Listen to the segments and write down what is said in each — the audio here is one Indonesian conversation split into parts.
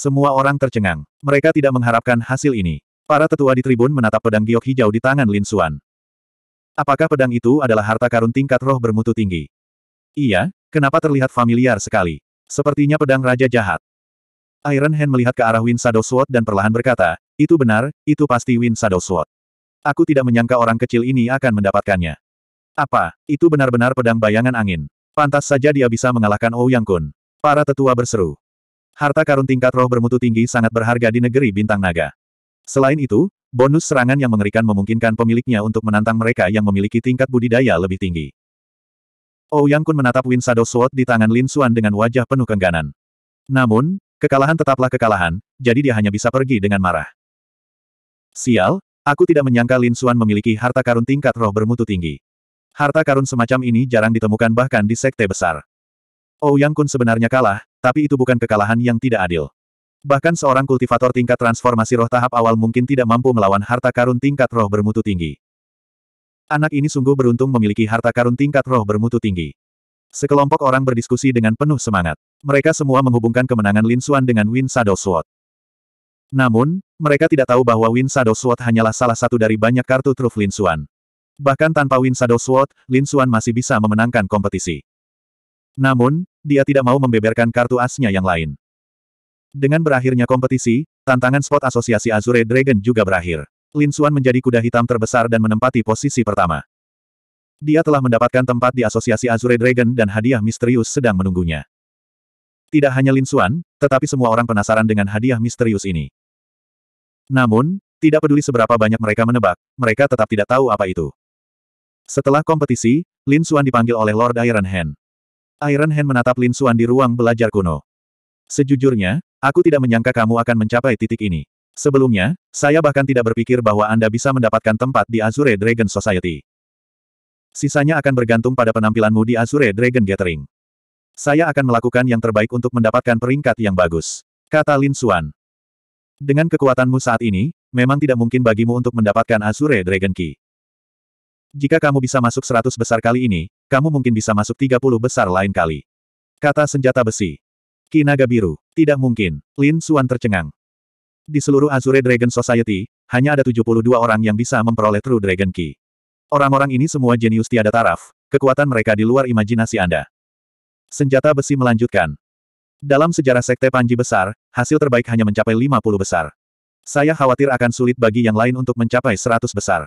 Semua orang tercengang. Mereka tidak mengharapkan hasil ini. Para tetua di tribun menatap pedang giok hijau di tangan Lin Xuan. Apakah pedang itu adalah harta karun tingkat roh bermutu tinggi? Iya, kenapa terlihat familiar sekali? Sepertinya pedang raja jahat. Iron Hand melihat ke arah Win Shadow Sword dan perlahan berkata, itu benar, itu pasti Win Shadow Sword. Aku tidak menyangka orang kecil ini akan mendapatkannya. Apa, itu benar-benar pedang bayangan angin. Pantas saja dia bisa mengalahkan Ouyang oh Kun. Para tetua berseru harta karun tingkat roh bermutu tinggi sangat berharga di negeri bintang naga. Selain itu, bonus serangan yang mengerikan memungkinkan pemiliknya untuk menantang mereka yang memiliki tingkat budidaya lebih tinggi. Oh Yang Kun menatap Win Shadow Sword di tangan Lin Xuan dengan wajah penuh kengganan. Namun, kekalahan tetaplah kekalahan, jadi dia hanya bisa pergi dengan marah. Sial, aku tidak menyangka Lin Xuan memiliki harta karun tingkat roh bermutu tinggi. Harta karun semacam ini jarang ditemukan bahkan di sekte besar. Ouyang oh, Kun sebenarnya kalah, tapi itu bukan kekalahan yang tidak adil. Bahkan seorang kultivator tingkat transformasi roh tahap awal mungkin tidak mampu melawan harta karun tingkat roh bermutu tinggi. Anak ini sungguh beruntung memiliki harta karun tingkat roh bermutu tinggi. Sekelompok orang berdiskusi dengan penuh semangat. Mereka semua menghubungkan kemenangan Lin Suan dengan Win Shadow Sword. Namun, mereka tidak tahu bahwa Win Shadow Sword hanyalah salah satu dari banyak kartu truf Lin Suan. Bahkan tanpa Win Shadow Sword, Lin Suan masih bisa memenangkan kompetisi. Namun, dia tidak mau membeberkan kartu asnya yang lain. Dengan berakhirnya kompetisi, tantangan spot asosiasi Azure Dragon juga berakhir. Lin Xuan menjadi kuda hitam terbesar dan menempati posisi pertama. Dia telah mendapatkan tempat di asosiasi Azure Dragon dan hadiah misterius sedang menunggunya. Tidak hanya Lin Xuan, tetapi semua orang penasaran dengan hadiah misterius ini. Namun, tidak peduli seberapa banyak mereka menebak, mereka tetap tidak tahu apa itu. Setelah kompetisi, Lin Xuan dipanggil oleh Lord Iron Hand. Iron Hand menatap Lin Xuan di ruang belajar kuno. Sejujurnya, aku tidak menyangka kamu akan mencapai titik ini. Sebelumnya, saya bahkan tidak berpikir bahwa Anda bisa mendapatkan tempat di Azure Dragon Society. Sisanya akan bergantung pada penampilanmu di Azure Dragon Gathering. Saya akan melakukan yang terbaik untuk mendapatkan peringkat yang bagus. Kata Lin Xuan. Dengan kekuatanmu saat ini, memang tidak mungkin bagimu untuk mendapatkan Azure Dragon Key. Jika kamu bisa masuk seratus besar kali ini, kamu mungkin bisa masuk 30 besar lain kali. Kata senjata besi. Kinaga biru. Tidak mungkin. Lin Suan tercengang. Di seluruh Azure Dragon Society, hanya ada 72 orang yang bisa memperoleh True Dragon Key. Orang-orang ini semua jenius tiada taraf, kekuatan mereka di luar imajinasi Anda. Senjata besi melanjutkan. Dalam sejarah Sekte Panji Besar, hasil terbaik hanya mencapai 50 besar. Saya khawatir akan sulit bagi yang lain untuk mencapai 100 besar.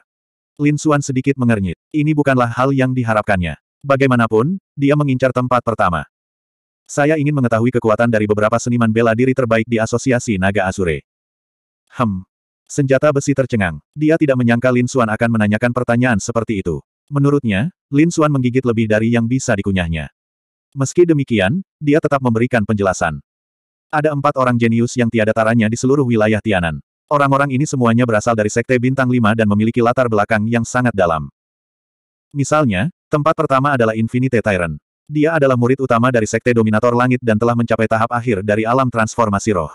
Lin Suan sedikit mengernyit. Ini bukanlah hal yang diharapkannya. Bagaimanapun, dia mengincar tempat pertama. Saya ingin mengetahui kekuatan dari beberapa seniman bela diri terbaik di Asosiasi Naga Azure. Hem. Senjata besi tercengang. Dia tidak menyangka Lin Xuan akan menanyakan pertanyaan seperti itu. Menurutnya, Lin Xuan menggigit lebih dari yang bisa dikunyahnya. Meski demikian, dia tetap memberikan penjelasan. Ada empat orang jenius yang tiada taranya di seluruh wilayah Tianan. Orang-orang ini semuanya berasal dari Sekte Bintang 5 dan memiliki latar belakang yang sangat dalam. Misalnya, tempat pertama adalah Infinite Tyrant. Dia adalah murid utama dari Sekte Dominator Langit dan telah mencapai tahap akhir dari alam transformasi roh.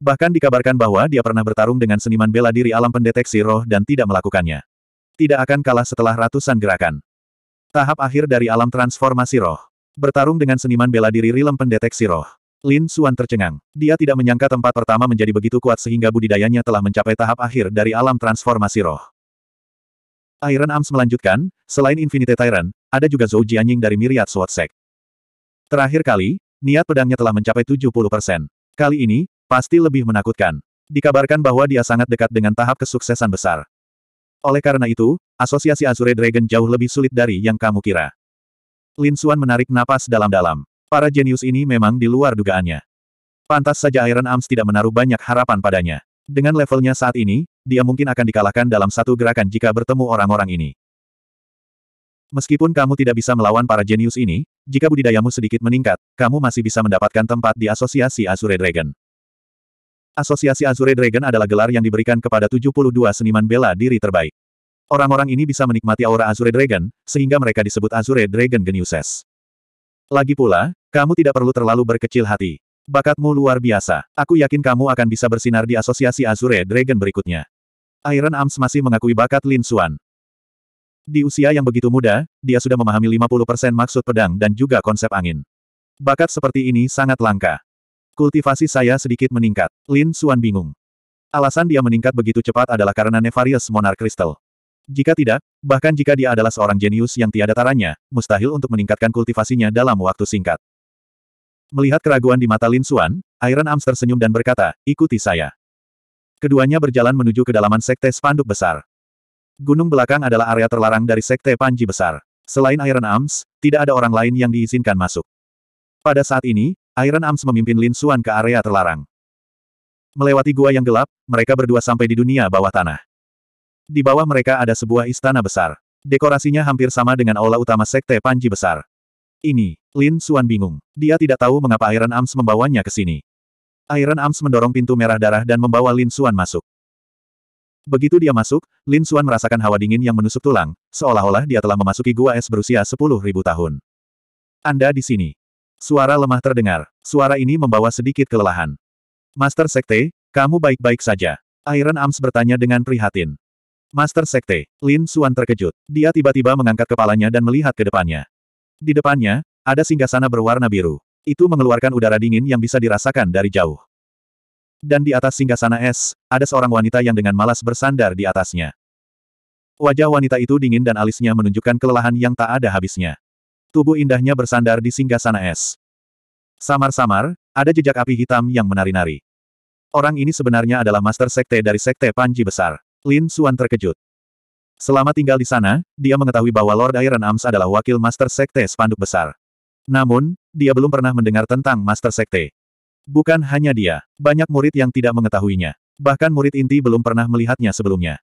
Bahkan dikabarkan bahwa dia pernah bertarung dengan seniman bela diri alam pendeteksi roh dan tidak melakukannya. Tidak akan kalah setelah ratusan gerakan. Tahap akhir dari alam transformasi roh. Bertarung dengan seniman bela diri rilem pendeteksi roh. Lin Suan tercengang. Dia tidak menyangka tempat pertama menjadi begitu kuat sehingga budidayanya telah mencapai tahap akhir dari alam transformasi roh. Iron Arms melanjutkan, selain Infinite Tyrant, ada juga Zhou Jianying dari Myriad Sword Sect. Terakhir kali, niat pedangnya telah mencapai 70%. Kali ini, pasti lebih menakutkan. Dikabarkan bahwa dia sangat dekat dengan tahap kesuksesan besar. Oleh karena itu, asosiasi Azure Dragon jauh lebih sulit dari yang kamu kira. Lin Xuan menarik napas dalam-dalam. Para jenius ini memang di luar dugaannya. Pantas saja Iron Arms tidak menaruh banyak harapan padanya. Dengan levelnya saat ini, dia mungkin akan dikalahkan dalam satu gerakan jika bertemu orang-orang ini. Meskipun kamu tidak bisa melawan para jenius ini, jika budidayamu sedikit meningkat, kamu masih bisa mendapatkan tempat di Asosiasi Azure Dragon. Asosiasi Azure Dragon adalah gelar yang diberikan kepada 72 seniman bela diri terbaik. Orang-orang ini bisa menikmati aura Azure Dragon, sehingga mereka disebut Azure Dragon Geniuses. Lagi pula, kamu tidak perlu terlalu berkecil hati. Bakatmu luar biasa. Aku yakin kamu akan bisa bersinar di asosiasi Azure Dragon berikutnya. Iron Arms masih mengakui bakat Lin Xuan. Di usia yang begitu muda, dia sudah memahami 50% maksud pedang dan juga konsep angin. Bakat seperti ini sangat langka. Kultivasi saya sedikit meningkat. Lin Xuan bingung. Alasan dia meningkat begitu cepat adalah karena Nefarious Monarch Crystal. Jika tidak, bahkan jika dia adalah seorang jenius yang tiada taranya, mustahil untuk meningkatkan kultivasinya dalam waktu singkat. Melihat keraguan di mata Lin Xuan, Iron Arms tersenyum dan berkata, ikuti saya. Keduanya berjalan menuju kedalaman Sekte Spanduk Besar. Gunung belakang adalah area terlarang dari Sekte Panji Besar. Selain Iron Arms, tidak ada orang lain yang diizinkan masuk. Pada saat ini, Iron Arms memimpin Lin Xuan ke area terlarang. Melewati gua yang gelap, mereka berdua sampai di dunia bawah tanah. Di bawah mereka ada sebuah istana besar. Dekorasinya hampir sama dengan aula utama Sekte Panji Besar. Ini Lin Suan bingung. Dia tidak tahu mengapa Iron Arms membawanya ke sini. Iron Arms mendorong pintu merah darah dan membawa Lin Suan masuk. Begitu dia masuk, Lin Suan merasakan hawa dingin yang menusuk tulang, seolah-olah dia telah memasuki gua es berusia 10.000 tahun. Anda di sini. Suara lemah terdengar. Suara ini membawa sedikit kelelahan. Master Sekte, kamu baik-baik saja. Iron Arms bertanya dengan prihatin. Master Sekte, Lin Suan terkejut. Dia tiba-tiba mengangkat kepalanya dan melihat ke depannya. Di depannya, ada singgasana berwarna biru. Itu mengeluarkan udara dingin yang bisa dirasakan dari jauh. Dan di atas singgasana es, ada seorang wanita yang dengan malas bersandar di atasnya. Wajah wanita itu dingin dan alisnya menunjukkan kelelahan yang tak ada habisnya. Tubuh indahnya bersandar di singgasana es. Samar-samar, ada jejak api hitam yang menari-nari. Orang ini sebenarnya adalah master sekte dari sekte Panji Besar. Lin Suan terkejut. Selama tinggal di sana, dia mengetahui bahwa Lord Iron Arms adalah wakil master sekte spanduk besar. Namun, dia belum pernah mendengar tentang Master Sekte. Bukan hanya dia, banyak murid yang tidak mengetahuinya. Bahkan murid inti belum pernah melihatnya sebelumnya.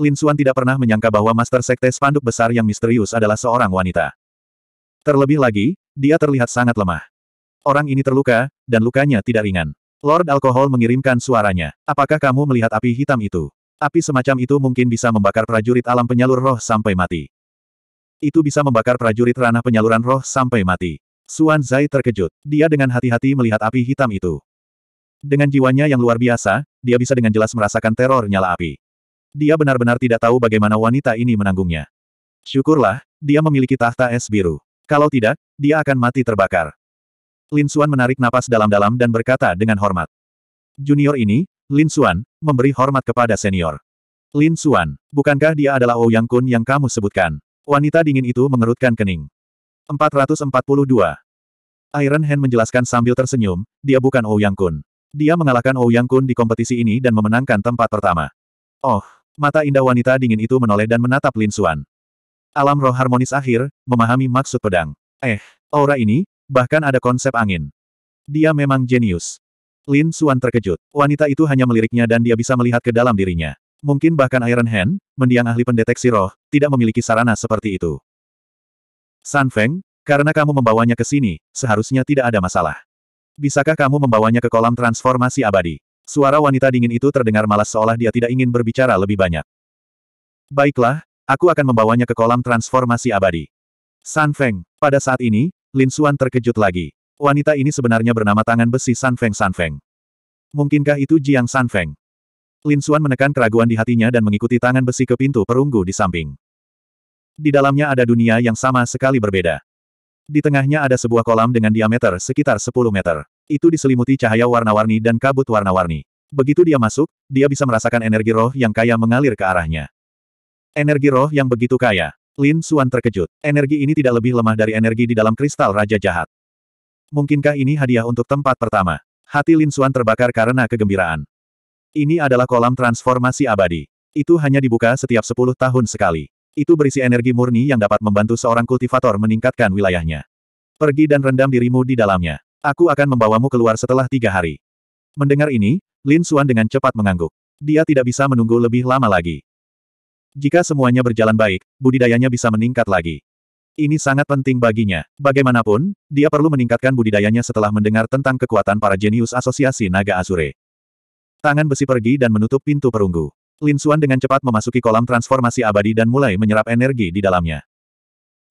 Lin Xuan tidak pernah menyangka bahwa Master Sekte Spanduk Besar yang misterius adalah seorang wanita. Terlebih lagi, dia terlihat sangat lemah. Orang ini terluka, dan lukanya tidak ringan. Lord Alkohol mengirimkan suaranya. Apakah kamu melihat api hitam itu? Api semacam itu mungkin bisa membakar prajurit alam penyalur roh sampai mati. Itu bisa membakar prajurit ranah penyaluran roh sampai mati. Suan Zai terkejut. Dia dengan hati-hati melihat api hitam itu. Dengan jiwanya yang luar biasa, dia bisa dengan jelas merasakan teror nyala api. Dia benar-benar tidak tahu bagaimana wanita ini menanggungnya. Syukurlah, dia memiliki tahta es biru. Kalau tidak, dia akan mati terbakar. Lin Xuan menarik napas dalam-dalam dan berkata dengan hormat. Junior ini, Lin Xuan, memberi hormat kepada senior. Lin Xuan, bukankah dia adalah Ouyang oh Kun yang kamu sebutkan? Wanita dingin itu mengerutkan kening. 442. Iron Hand menjelaskan sambil tersenyum, dia bukan Ouyang oh Kun. Dia mengalahkan Ouyang oh Kun di kompetisi ini dan memenangkan tempat pertama. Oh, mata indah wanita dingin itu menoleh dan menatap Lin Xuan. Alam roh harmonis akhir, memahami maksud pedang. Eh, aura ini, bahkan ada konsep angin. Dia memang jenius. Lin Xuan terkejut. Wanita itu hanya meliriknya dan dia bisa melihat ke dalam dirinya. Mungkin bahkan Iron Hand, mendiang ahli pendeteksi roh, tidak memiliki sarana seperti itu. San Feng, karena kamu membawanya ke sini, seharusnya tidak ada masalah. Bisakah kamu membawanya ke kolam transformasi abadi? Suara wanita dingin itu terdengar malas seolah dia tidak ingin berbicara lebih banyak. Baiklah, aku akan membawanya ke kolam transformasi abadi. San Feng, pada saat ini, Lin Xuan terkejut lagi. Wanita ini sebenarnya bernama tangan besi San Feng San Feng. Mungkinkah itu Jiang San Feng? Lin Suan menekan keraguan di hatinya dan mengikuti tangan besi ke pintu perunggu di samping. Di dalamnya ada dunia yang sama sekali berbeda. Di tengahnya ada sebuah kolam dengan diameter sekitar 10 meter. Itu diselimuti cahaya warna-warni dan kabut warna-warni. Begitu dia masuk, dia bisa merasakan energi roh yang kaya mengalir ke arahnya. Energi roh yang begitu kaya. Lin Suan terkejut. Energi ini tidak lebih lemah dari energi di dalam kristal Raja Jahat. Mungkinkah ini hadiah untuk tempat pertama? Hati Lin Suan terbakar karena kegembiraan. Ini adalah kolam transformasi abadi. Itu hanya dibuka setiap 10 tahun sekali. Itu berisi energi murni yang dapat membantu seorang kultivator meningkatkan wilayahnya. Pergi dan rendam dirimu di dalamnya. Aku akan membawamu keluar setelah tiga hari. Mendengar ini, Lin Xuan dengan cepat mengangguk. Dia tidak bisa menunggu lebih lama lagi. Jika semuanya berjalan baik, budidayanya bisa meningkat lagi. Ini sangat penting baginya. Bagaimanapun, dia perlu meningkatkan budidayanya setelah mendengar tentang kekuatan para jenius asosiasi naga Azure. Tangan besi pergi dan menutup pintu perunggu. Lin Xuan dengan cepat memasuki kolam transformasi abadi dan mulai menyerap energi di dalamnya.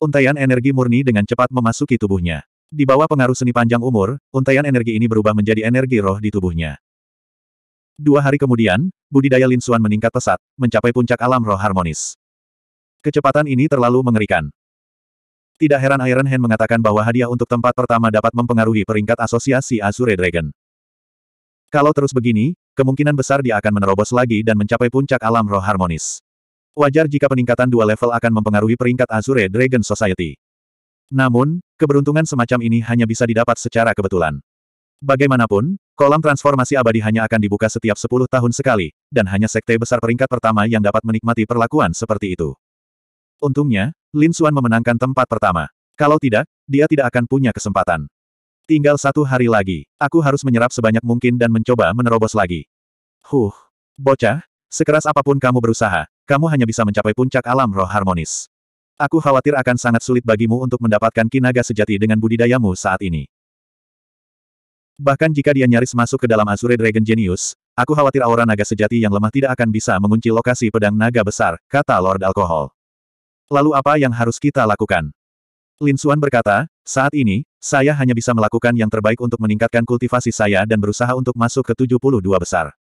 Untaian energi murni dengan cepat memasuki tubuhnya. Di bawah pengaruh seni panjang umur, untaian energi ini berubah menjadi energi roh di tubuhnya. Dua hari kemudian, budidaya Lin Xuan meningkat pesat, mencapai puncak alam roh harmonis. Kecepatan ini terlalu mengerikan. Tidak heran Iron Hand mengatakan bahwa hadiah untuk tempat pertama dapat mempengaruhi peringkat asosiasi Azure Dragon. Kalau terus begini, kemungkinan besar dia akan menerobos lagi dan mencapai puncak alam roh harmonis. Wajar jika peningkatan dua level akan mempengaruhi peringkat Azure Dragon Society. Namun, keberuntungan semacam ini hanya bisa didapat secara kebetulan. Bagaimanapun, kolam transformasi abadi hanya akan dibuka setiap 10 tahun sekali, dan hanya sekte besar peringkat pertama yang dapat menikmati perlakuan seperti itu. Untungnya, Lin Xuan memenangkan tempat pertama. Kalau tidak, dia tidak akan punya kesempatan. Tinggal satu hari lagi. Aku harus menyerap sebanyak mungkin dan mencoba menerobos lagi. Huh. Bocah, sekeras apapun kamu berusaha, kamu hanya bisa mencapai puncak alam roh harmonis. Aku khawatir akan sangat sulit bagimu untuk mendapatkan kinaga sejati dengan budidayamu saat ini. Bahkan jika dia nyaris masuk ke dalam Azure Dragon Genius, aku khawatir aura naga sejati yang lemah tidak akan bisa mengunci lokasi pedang naga besar, kata Lord Alkohol. Lalu apa yang harus kita lakukan? Lin Suan berkata, saat ini, saya hanya bisa melakukan yang terbaik untuk meningkatkan kultivasi saya dan berusaha untuk masuk ke 72 besar.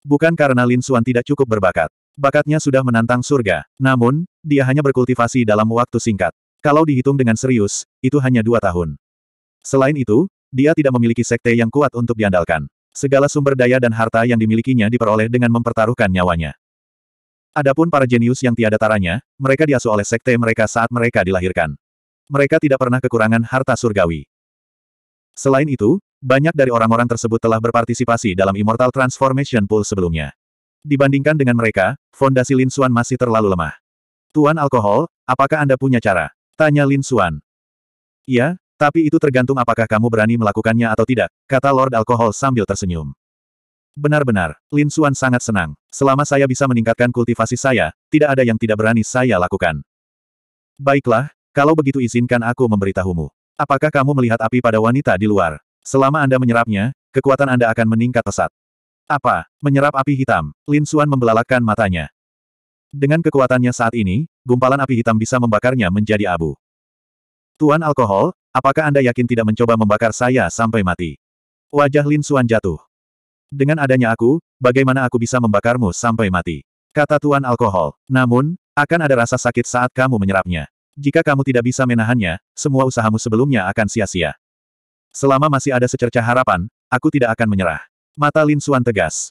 Bukan karena Lin Suan tidak cukup berbakat. Bakatnya sudah menantang surga. Namun, dia hanya berkultivasi dalam waktu singkat. Kalau dihitung dengan serius, itu hanya dua tahun. Selain itu, dia tidak memiliki sekte yang kuat untuk diandalkan. Segala sumber daya dan harta yang dimilikinya diperoleh dengan mempertaruhkan nyawanya. Adapun para jenius yang tiada taranya, mereka diasuh oleh sekte mereka saat mereka dilahirkan. Mereka tidak pernah kekurangan harta surgawi. Selain itu, banyak dari orang-orang tersebut telah berpartisipasi dalam Immortal Transformation Pool sebelumnya. Dibandingkan dengan mereka, fondasi Lin Xuan masih terlalu lemah. Tuan alkohol, apakah Anda punya cara? Tanya Lin Xuan. Iya, tapi itu tergantung apakah kamu berani melakukannya atau tidak, kata Lord Alkohol sambil tersenyum. Benar-benar, Lin Xuan sangat senang. Selama saya bisa meningkatkan kultivasi saya, tidak ada yang tidak berani saya lakukan. Baiklah, kalau begitu izinkan aku memberitahumu. Apakah kamu melihat api pada wanita di luar? Selama Anda menyerapnya, kekuatan Anda akan meningkat pesat. Apa? Menyerap api hitam. Lin Suan membelalakkan matanya. Dengan kekuatannya saat ini, gumpalan api hitam bisa membakarnya menjadi abu. Tuan alkohol, apakah Anda yakin tidak mencoba membakar saya sampai mati? Wajah Lin Suan jatuh. Dengan adanya aku, bagaimana aku bisa membakarmu sampai mati? Kata Tuan alkohol. Namun, akan ada rasa sakit saat kamu menyerapnya. Jika kamu tidak bisa menahannya, semua usahamu sebelumnya akan sia-sia. Selama masih ada secerca harapan, aku tidak akan menyerah. Mata Lin Suan tegas.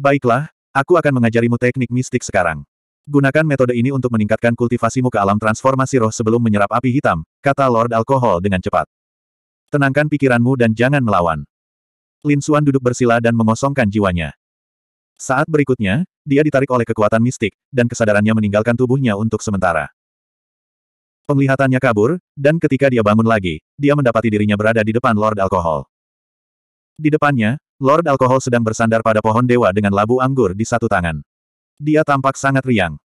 Baiklah, aku akan mengajarimu teknik mistik sekarang. Gunakan metode ini untuk meningkatkan kultivasimu ke alam transformasi roh sebelum menyerap api hitam, kata Lord Alkohol dengan cepat. Tenangkan pikiranmu dan jangan melawan. Lin Suan duduk bersila dan mengosongkan jiwanya. Saat berikutnya, dia ditarik oleh kekuatan mistik, dan kesadarannya meninggalkan tubuhnya untuk sementara. Penglihatannya kabur, dan ketika dia bangun lagi, dia mendapati dirinya berada di depan Lord Alkohol. Di depannya, Lord Alkohol sedang bersandar pada pohon dewa dengan labu anggur di satu tangan. Dia tampak sangat riang.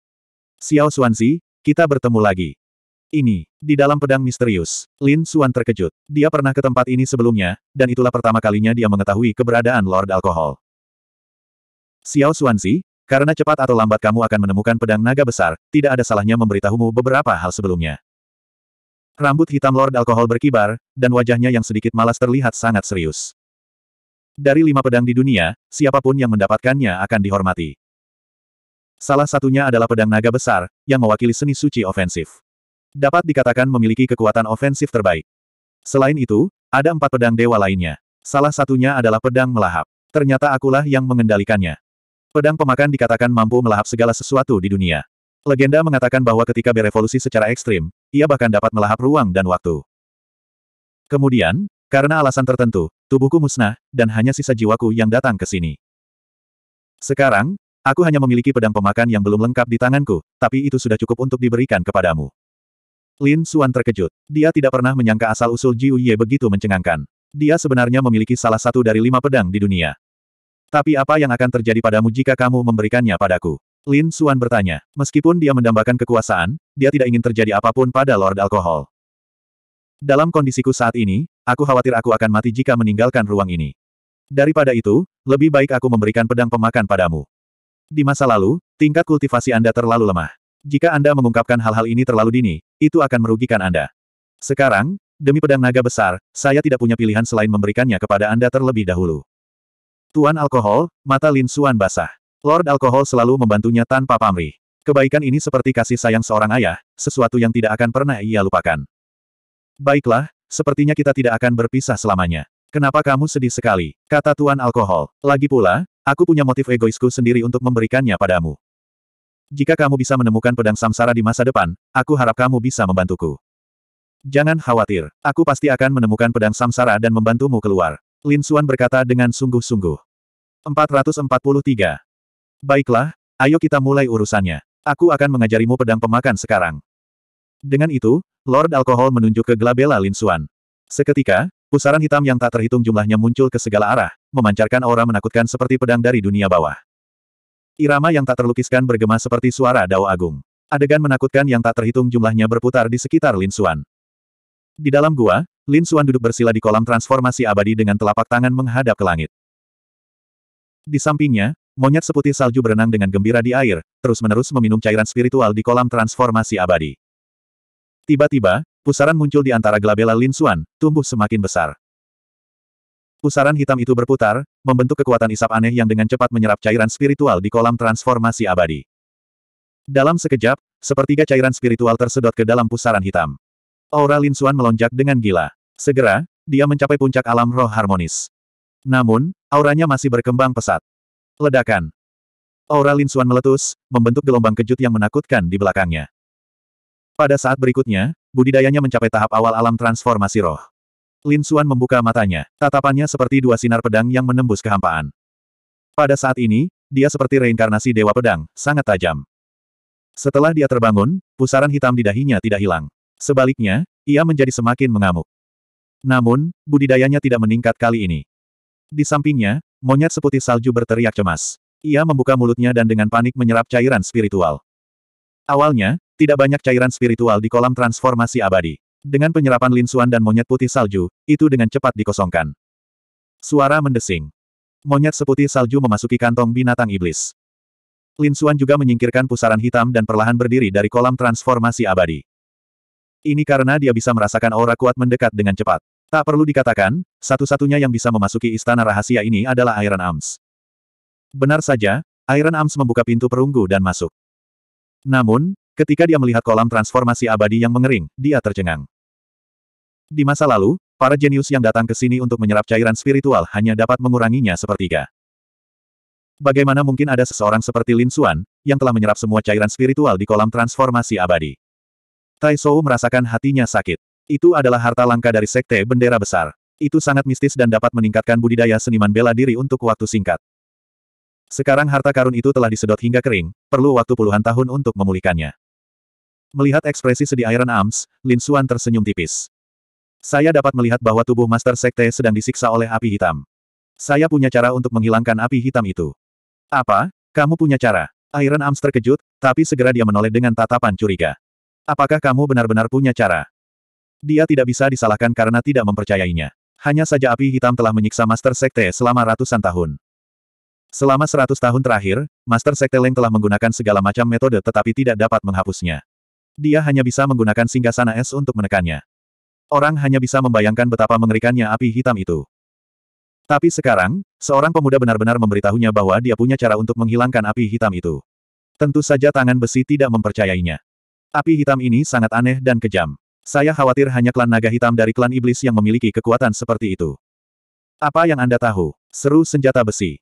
Xiao Xuanzi, kita bertemu lagi. Ini, di dalam pedang misterius, Lin Xuan terkejut. Dia pernah ke tempat ini sebelumnya, dan itulah pertama kalinya dia mengetahui keberadaan Lord Alkohol. Xiao Xuanzi, karena cepat atau lambat kamu akan menemukan pedang naga besar, tidak ada salahnya memberitahumu beberapa hal sebelumnya. Rambut hitam Lord Alkohol berkibar, dan wajahnya yang sedikit malas terlihat sangat serius. Dari lima pedang di dunia, siapapun yang mendapatkannya akan dihormati. Salah satunya adalah pedang naga besar, yang mewakili seni suci ofensif. Dapat dikatakan memiliki kekuatan ofensif terbaik. Selain itu, ada empat pedang dewa lainnya. Salah satunya adalah pedang melahap. Ternyata akulah yang mengendalikannya. Pedang pemakan dikatakan mampu melahap segala sesuatu di dunia. Legenda mengatakan bahwa ketika berevolusi secara ekstrim, ia bahkan dapat melahap ruang dan waktu. Kemudian, karena alasan tertentu, tubuhku musnah, dan hanya sisa jiwaku yang datang ke sini. Sekarang, aku hanya memiliki pedang pemakan yang belum lengkap di tanganku, tapi itu sudah cukup untuk diberikan kepadamu. Lin Suan terkejut. Dia tidak pernah menyangka asal-usul Jiu Ye begitu mencengangkan. Dia sebenarnya memiliki salah satu dari lima pedang di dunia. Tapi apa yang akan terjadi padamu jika kamu memberikannya padaku? Lin Suan bertanya. Meskipun dia mendambakan kekuasaan, dia tidak ingin terjadi apapun pada Lord Alkohol. Dalam kondisiku saat ini, aku khawatir aku akan mati jika meninggalkan ruang ini. Daripada itu, lebih baik aku memberikan pedang pemakan padamu. Di masa lalu, tingkat kultivasi Anda terlalu lemah. Jika Anda mengungkapkan hal-hal ini terlalu dini, itu akan merugikan Anda. Sekarang, demi pedang naga besar, saya tidak punya pilihan selain memberikannya kepada Anda terlebih dahulu. Tuan Alkohol, mata Lin Suan basah. Lord Alkohol selalu membantunya tanpa pamrih. Kebaikan ini seperti kasih sayang seorang ayah, sesuatu yang tidak akan pernah ia lupakan. Baiklah, sepertinya kita tidak akan berpisah selamanya. Kenapa kamu sedih sekali? Kata Tuan Alkohol. Lagi pula, aku punya motif egoisku sendiri untuk memberikannya padamu. Jika kamu bisa menemukan pedang samsara di masa depan, aku harap kamu bisa membantuku. Jangan khawatir, aku pasti akan menemukan pedang samsara dan membantumu keluar. Lin Xuan berkata dengan sungguh-sungguh. 443. Baiklah, ayo kita mulai urusannya. Aku akan mengajarimu pedang pemakan sekarang. Dengan itu, Lord Alkohol menunjuk ke Glabella Lin Xuan. Seketika, pusaran hitam yang tak terhitung jumlahnya muncul ke segala arah, memancarkan aura menakutkan seperti pedang dari dunia bawah. Irama yang tak terlukiskan bergema seperti suara dao agung. Adegan menakutkan yang tak terhitung jumlahnya berputar di sekitar Lin Xuan. Di dalam gua, Lin Xuan duduk bersila di kolam transformasi abadi dengan telapak tangan menghadap ke langit. Di sampingnya, Monyet seputih salju berenang dengan gembira di air, terus-menerus meminum cairan spiritual di kolam transformasi abadi. Tiba-tiba, pusaran muncul di antara gelabela Lin Xuan, tumbuh semakin besar. Pusaran hitam itu berputar, membentuk kekuatan isap aneh yang dengan cepat menyerap cairan spiritual di kolam transformasi abadi. Dalam sekejap, sepertiga cairan spiritual tersedot ke dalam pusaran hitam. Aura Lin Xuan melonjak dengan gila. Segera, dia mencapai puncak alam roh harmonis. Namun, auranya masih berkembang pesat. Ledakan. Aura Lin Xuan meletus, membentuk gelombang kejut yang menakutkan di belakangnya. Pada saat berikutnya, budidayanya mencapai tahap awal alam transformasi roh. Lin Xuan membuka matanya, tatapannya seperti dua sinar pedang yang menembus kehampaan. Pada saat ini, dia seperti reinkarnasi Dewa Pedang, sangat tajam. Setelah dia terbangun, pusaran hitam di dahinya tidak hilang. Sebaliknya, ia menjadi semakin mengamuk. Namun, budidayanya tidak meningkat kali ini. Di sampingnya, Monyet seputih salju berteriak cemas. Ia membuka mulutnya dan dengan panik menyerap cairan spiritual. Awalnya, tidak banyak cairan spiritual di kolam transformasi abadi. Dengan penyerapan linsuan dan monyet putih salju, itu dengan cepat dikosongkan. Suara mendesing. Monyet seputih salju memasuki kantong binatang iblis. Linsuan juga menyingkirkan pusaran hitam dan perlahan berdiri dari kolam transformasi abadi. Ini karena dia bisa merasakan aura kuat mendekat dengan cepat. Tak perlu dikatakan, satu-satunya yang bisa memasuki istana rahasia ini adalah Iron Arms. Benar saja, Iron Arms membuka pintu perunggu dan masuk. Namun, ketika dia melihat kolam transformasi abadi yang mengering, dia tercengang. Di masa lalu, para jenius yang datang ke sini untuk menyerap cairan spiritual hanya dapat menguranginya sepertiga. Bagaimana mungkin ada seseorang seperti Lin Xuan, yang telah menyerap semua cairan spiritual di kolam transformasi abadi? Tai Shou merasakan hatinya sakit. Itu adalah harta langka dari Sekte Bendera Besar. Itu sangat mistis dan dapat meningkatkan budidaya seniman bela diri untuk waktu singkat. Sekarang harta karun itu telah disedot hingga kering, perlu waktu puluhan tahun untuk memulihkannya. Melihat ekspresi sedih Iron Arms, Lin Xuan tersenyum tipis. Saya dapat melihat bahwa tubuh Master Sekte sedang disiksa oleh api hitam. Saya punya cara untuk menghilangkan api hitam itu. Apa? Kamu punya cara? Iron Arms terkejut, tapi segera dia menoleh dengan tatapan curiga. Apakah kamu benar-benar punya cara? Dia tidak bisa disalahkan karena tidak mempercayainya. Hanya saja api hitam telah menyiksa Master Sekte selama ratusan tahun. Selama seratus tahun terakhir, Master Sekte Leng telah menggunakan segala macam metode tetapi tidak dapat menghapusnya. Dia hanya bisa menggunakan singgasana es untuk menekannya. Orang hanya bisa membayangkan betapa mengerikannya api hitam itu. Tapi sekarang, seorang pemuda benar-benar memberitahunya bahwa dia punya cara untuk menghilangkan api hitam itu. Tentu saja tangan besi tidak mempercayainya. Api hitam ini sangat aneh dan kejam. Saya khawatir hanya klan naga hitam dari klan iblis yang memiliki kekuatan seperti itu. Apa yang Anda tahu? Seru senjata besi.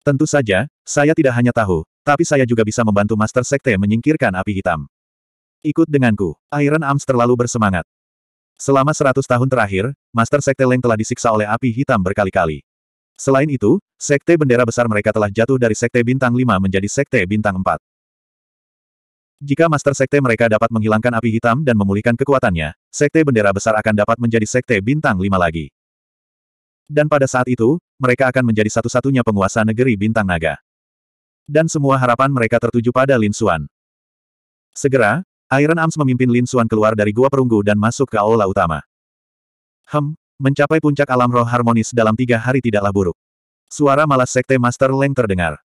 Tentu saja, saya tidak hanya tahu, tapi saya juga bisa membantu Master Sekte menyingkirkan api hitam. Ikut denganku, Iron Arms terlalu bersemangat. Selama seratus tahun terakhir, Master Sekte Leng telah disiksa oleh api hitam berkali-kali. Selain itu, Sekte Bendera Besar mereka telah jatuh dari Sekte Bintang 5 menjadi Sekte Bintang 4. Jika Master Sekte mereka dapat menghilangkan api hitam dan memulihkan kekuatannya, Sekte Bendera Besar akan dapat menjadi Sekte Bintang 5 lagi. Dan pada saat itu, mereka akan menjadi satu-satunya penguasa negeri Bintang Naga. Dan semua harapan mereka tertuju pada Lin Xuan. Segera, Iron Arms memimpin Lin Xuan keluar dari Gua Perunggu dan masuk ke aula utama. Hem, mencapai puncak alam roh harmonis dalam tiga hari tidaklah buruk. Suara malas Sekte Master Leng terdengar.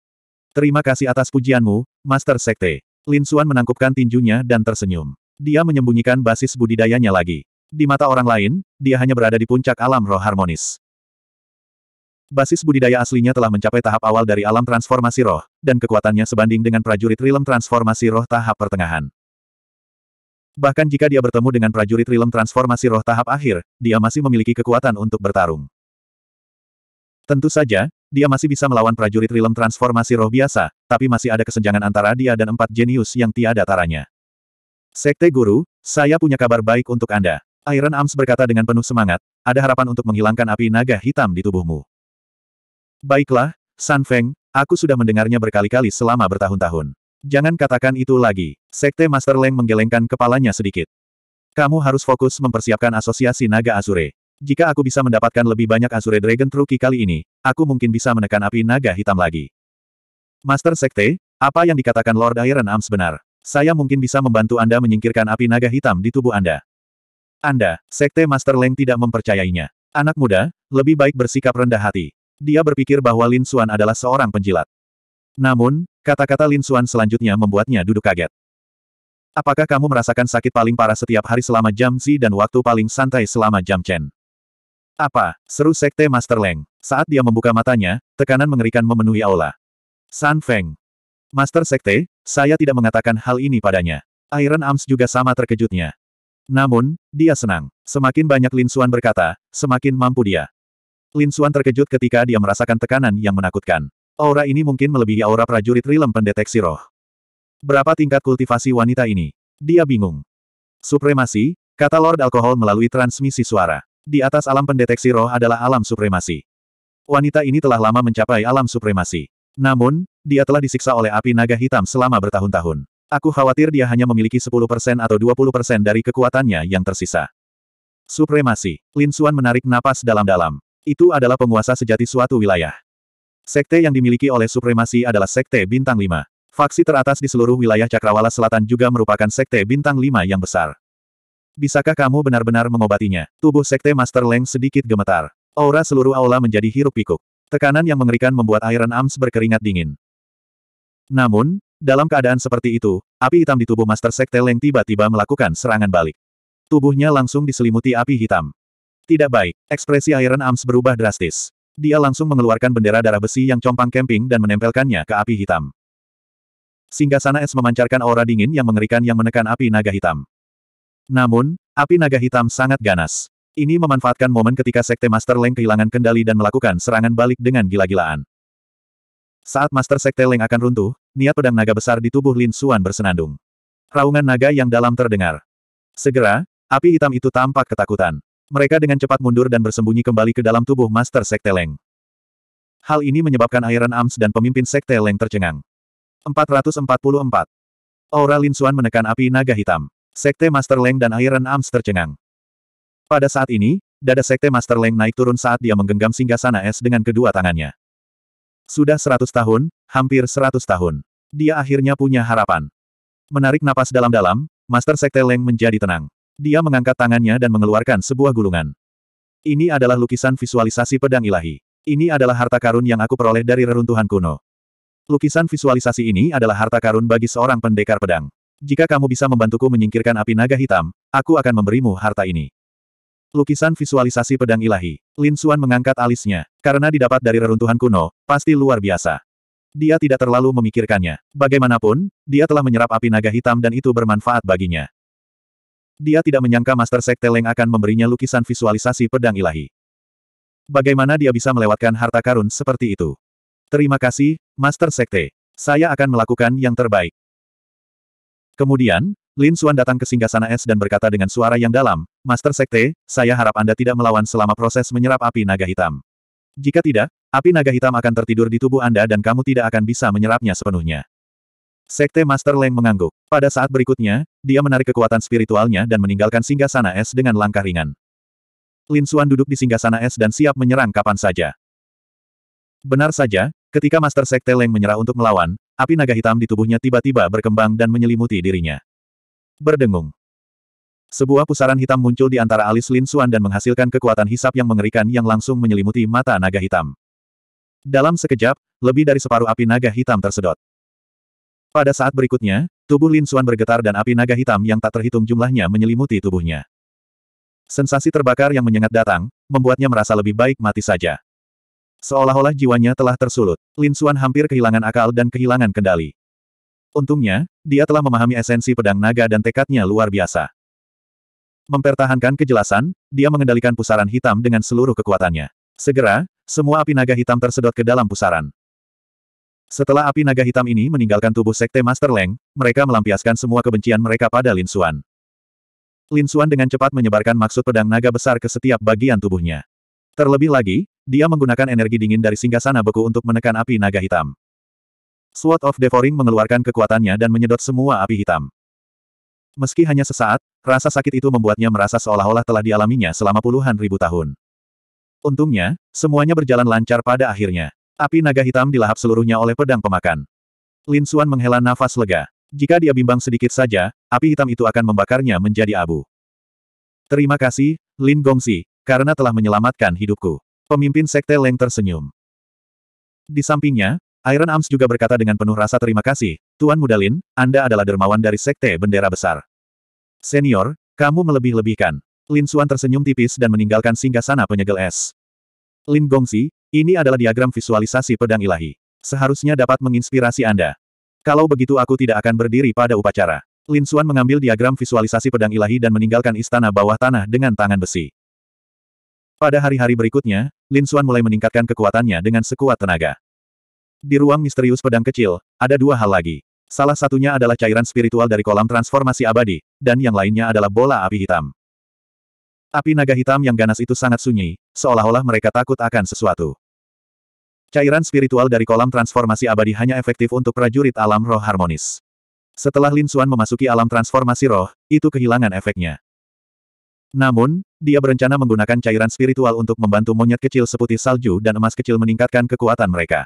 Terima kasih atas pujianmu, Master Sekte. Lin Xuan menangkupkan tinjunya dan tersenyum. Dia menyembunyikan basis budidayanya lagi. Di mata orang lain, dia hanya berada di puncak alam roh harmonis. Basis budidaya aslinya telah mencapai tahap awal dari alam transformasi roh, dan kekuatannya sebanding dengan prajurit Rilem transformasi roh tahap pertengahan. Bahkan jika dia bertemu dengan prajurit Rilem transformasi roh tahap akhir, dia masih memiliki kekuatan untuk bertarung. Tentu saja, dia masih bisa melawan prajurit rilem transformasi roh biasa, tapi masih ada kesenjangan antara dia dan empat jenius yang tiada taranya. Sekte Guru, saya punya kabar baik untuk Anda. Iron Arms berkata dengan penuh semangat, ada harapan untuk menghilangkan api naga hitam di tubuhmu. Baiklah, San Feng, aku sudah mendengarnya berkali-kali selama bertahun-tahun. Jangan katakan itu lagi. Sekte Master Leng menggelengkan kepalanya sedikit. Kamu harus fokus mempersiapkan asosiasi naga Azure. Jika aku bisa mendapatkan lebih banyak Azure Dragon Truki kali ini, aku mungkin bisa menekan api naga hitam lagi. Master Sekte, apa yang dikatakan Lord Iron Arms benar? Saya mungkin bisa membantu Anda menyingkirkan api naga hitam di tubuh Anda. Anda, Sekte Master Leng tidak mempercayainya. Anak muda, lebih baik bersikap rendah hati. Dia berpikir bahwa Lin Xuan adalah seorang penjilat. Namun, kata-kata Lin Xuan selanjutnya membuatnya duduk kaget. Apakah kamu merasakan sakit paling parah setiap hari selama jam Z dan waktu paling santai selama jam Chen? Apa? Seru Sekte Master Leng. Saat dia membuka matanya, tekanan mengerikan memenuhi aula. San Feng. Master Sekte, saya tidak mengatakan hal ini padanya. Iron Arms juga sama terkejutnya. Namun, dia senang. Semakin banyak Lin Xuan berkata, semakin mampu dia. Lin Xuan terkejut ketika dia merasakan tekanan yang menakutkan. Aura ini mungkin melebihi aura prajurit Rilem pendeteksi roh. Berapa tingkat kultivasi wanita ini? Dia bingung. Supremasi, kata Lord Alkohol melalui transmisi suara. Di atas alam pendeteksi roh adalah alam supremasi. Wanita ini telah lama mencapai alam supremasi. Namun, dia telah disiksa oleh api naga hitam selama bertahun-tahun. Aku khawatir dia hanya memiliki 10% atau 20% dari kekuatannya yang tersisa. Supremasi. Lin Suan menarik napas dalam-dalam. Itu adalah penguasa sejati suatu wilayah. Sekte yang dimiliki oleh supremasi adalah sekte bintang 5. Faksi teratas di seluruh wilayah Cakrawala Selatan juga merupakan sekte bintang 5 yang besar. Bisakah kamu benar-benar mengobatinya? Tubuh Sekte Master Leng sedikit gemetar. Aura seluruh aula menjadi hiruk-pikuk. Tekanan yang mengerikan membuat Iron Arms berkeringat dingin. Namun, dalam keadaan seperti itu, api hitam di tubuh Master Sekte Leng tiba-tiba melakukan serangan balik. Tubuhnya langsung diselimuti api hitam. Tidak baik, ekspresi Iron Arms berubah drastis. Dia langsung mengeluarkan bendera darah besi yang compang camping dan menempelkannya ke api hitam. Singgasana es memancarkan aura dingin yang mengerikan yang menekan api naga hitam. Namun, api naga hitam sangat ganas. Ini memanfaatkan momen ketika Sekte Master Leng kehilangan kendali dan melakukan serangan balik dengan gila-gilaan. Saat Master Sekte Leng akan runtuh, niat pedang naga besar di tubuh Lin Suan bersenandung. Raungan naga yang dalam terdengar. Segera, api hitam itu tampak ketakutan. Mereka dengan cepat mundur dan bersembunyi kembali ke dalam tubuh Master Sekte Leng. Hal ini menyebabkan Iron Arms dan pemimpin Sekte Leng tercengang. 444. Aura Lin Suan menekan api naga hitam. Sekte Master Leng dan Iron Arms tercengang. Pada saat ini, dada Sekte Master Leng naik turun saat dia menggenggam singgasana es dengan kedua tangannya. Sudah seratus tahun, hampir seratus tahun. Dia akhirnya punya harapan. Menarik napas dalam-dalam, Master Sekte Leng menjadi tenang. Dia mengangkat tangannya dan mengeluarkan sebuah gulungan. Ini adalah lukisan visualisasi pedang ilahi. Ini adalah harta karun yang aku peroleh dari reruntuhan kuno. Lukisan visualisasi ini adalah harta karun bagi seorang pendekar pedang. Jika kamu bisa membantuku menyingkirkan api naga hitam, aku akan memberimu harta ini. Lukisan visualisasi pedang ilahi. Lin Suan mengangkat alisnya, karena didapat dari reruntuhan kuno, pasti luar biasa. Dia tidak terlalu memikirkannya. Bagaimanapun, dia telah menyerap api naga hitam dan itu bermanfaat baginya. Dia tidak menyangka Master Sekte Leng akan memberinya lukisan visualisasi pedang ilahi. Bagaimana dia bisa melewatkan harta karun seperti itu? Terima kasih, Master Sekte. Saya akan melakukan yang terbaik. Kemudian, Lin Xuan datang ke singgasana es dan berkata dengan suara yang dalam, Master Sekte, saya harap Anda tidak melawan selama proses menyerap api naga hitam. Jika tidak, api naga hitam akan tertidur di tubuh Anda dan kamu tidak akan bisa menyerapnya sepenuhnya. Sekte Master Leng mengangguk. Pada saat berikutnya, dia menarik kekuatan spiritualnya dan meninggalkan singgasana es dengan langkah ringan. Lin Xuan duduk di singgasana es dan siap menyerang kapan saja. Benar saja, ketika Master Sekte Leng menyerah untuk melawan, api naga hitam di tubuhnya tiba-tiba berkembang dan menyelimuti dirinya. Berdengung. Sebuah pusaran hitam muncul di antara alis Lin Xuan dan menghasilkan kekuatan hisap yang mengerikan yang langsung menyelimuti mata naga hitam. Dalam sekejap, lebih dari separuh api naga hitam tersedot. Pada saat berikutnya, tubuh Lin Xuan bergetar dan api naga hitam yang tak terhitung jumlahnya menyelimuti tubuhnya. Sensasi terbakar yang menyengat datang, membuatnya merasa lebih baik mati saja. Seolah-olah jiwanya telah tersulut. Lin Xuan hampir kehilangan akal dan kehilangan kendali. Untungnya, dia telah memahami esensi pedang naga dan tekadnya luar biasa. Mempertahankan kejelasan, dia mengendalikan pusaran hitam dengan seluruh kekuatannya. Segera, semua api naga hitam tersedot ke dalam pusaran. Setelah api naga hitam ini meninggalkan tubuh Sekte Master Leng, mereka melampiaskan semua kebencian mereka pada Lin Xuan. Lin Xuan dengan cepat menyebarkan maksud pedang naga besar ke setiap bagian tubuhnya. Terlebih lagi, dia menggunakan energi dingin dari singgasana beku untuk menekan api naga hitam. Sword of Devouring mengeluarkan kekuatannya dan menyedot semua api hitam. Meski hanya sesaat, rasa sakit itu membuatnya merasa seolah-olah telah dialaminya selama puluhan ribu tahun. Untungnya, semuanya berjalan lancar pada akhirnya. Api naga hitam dilahap seluruhnya oleh pedang pemakan. Lin Xuan menghela nafas lega. Jika dia bimbang sedikit saja, api hitam itu akan membakarnya menjadi abu. Terima kasih, Lin Gongsi, karena telah menyelamatkan hidupku. Pemimpin Sekte Leng tersenyum. Di sampingnya, Iron Arms juga berkata dengan penuh rasa terima kasih, Tuan Mudalin, Anda adalah dermawan dari Sekte Bendera Besar. Senior, kamu melebih-lebihkan. Lin Suan tersenyum tipis dan meninggalkan singgah sana penyegel es. Lin Gongsi, ini adalah diagram visualisasi pedang ilahi. Seharusnya dapat menginspirasi Anda. Kalau begitu aku tidak akan berdiri pada upacara. Lin Suan mengambil diagram visualisasi pedang ilahi dan meninggalkan istana bawah tanah dengan tangan besi. Pada hari-hari berikutnya, Lin Xuan mulai meningkatkan kekuatannya dengan sekuat tenaga. Di ruang misterius pedang kecil, ada dua hal lagi. Salah satunya adalah cairan spiritual dari kolam transformasi abadi, dan yang lainnya adalah bola api hitam. Api naga hitam yang ganas itu sangat sunyi, seolah-olah mereka takut akan sesuatu. Cairan spiritual dari kolam transformasi abadi hanya efektif untuk prajurit alam roh harmonis. Setelah Lin Xuan memasuki alam transformasi roh, itu kehilangan efeknya. Namun, dia berencana menggunakan cairan spiritual untuk membantu monyet kecil seputih salju dan emas kecil meningkatkan kekuatan mereka.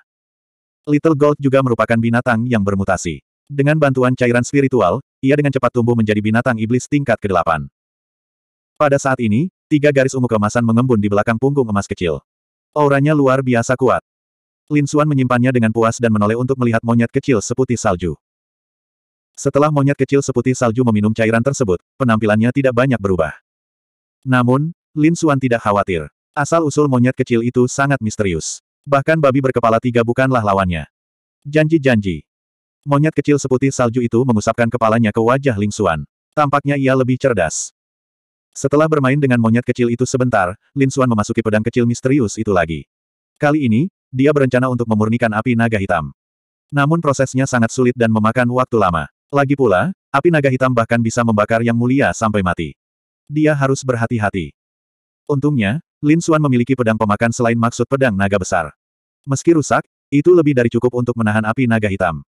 Little Gold juga merupakan binatang yang bermutasi. Dengan bantuan cairan spiritual, ia dengan cepat tumbuh menjadi binatang iblis tingkat ke-8. Pada saat ini, tiga garis ungu kemasan mengembun di belakang punggung emas kecil. Auranya luar biasa kuat. Lin Xuan menyimpannya dengan puas dan menoleh untuk melihat monyet kecil seputih salju. Setelah monyet kecil seputih salju meminum cairan tersebut, penampilannya tidak banyak berubah. Namun, Lin Xuan tidak khawatir. Asal-usul monyet kecil itu sangat misterius. Bahkan babi berkepala tiga bukanlah lawannya. Janji-janji. Monyet kecil seputih salju itu mengusapkan kepalanya ke wajah Lin Xuan. Tampaknya ia lebih cerdas. Setelah bermain dengan monyet kecil itu sebentar, Lin Xuan memasuki pedang kecil misterius itu lagi. Kali ini, dia berencana untuk memurnikan api naga hitam. Namun prosesnya sangat sulit dan memakan waktu lama. Lagi pula, api naga hitam bahkan bisa membakar yang mulia sampai mati. Dia harus berhati-hati. Untungnya, Lin Xuan memiliki pedang pemakan selain maksud pedang naga besar. Meski rusak, itu lebih dari cukup untuk menahan api naga hitam.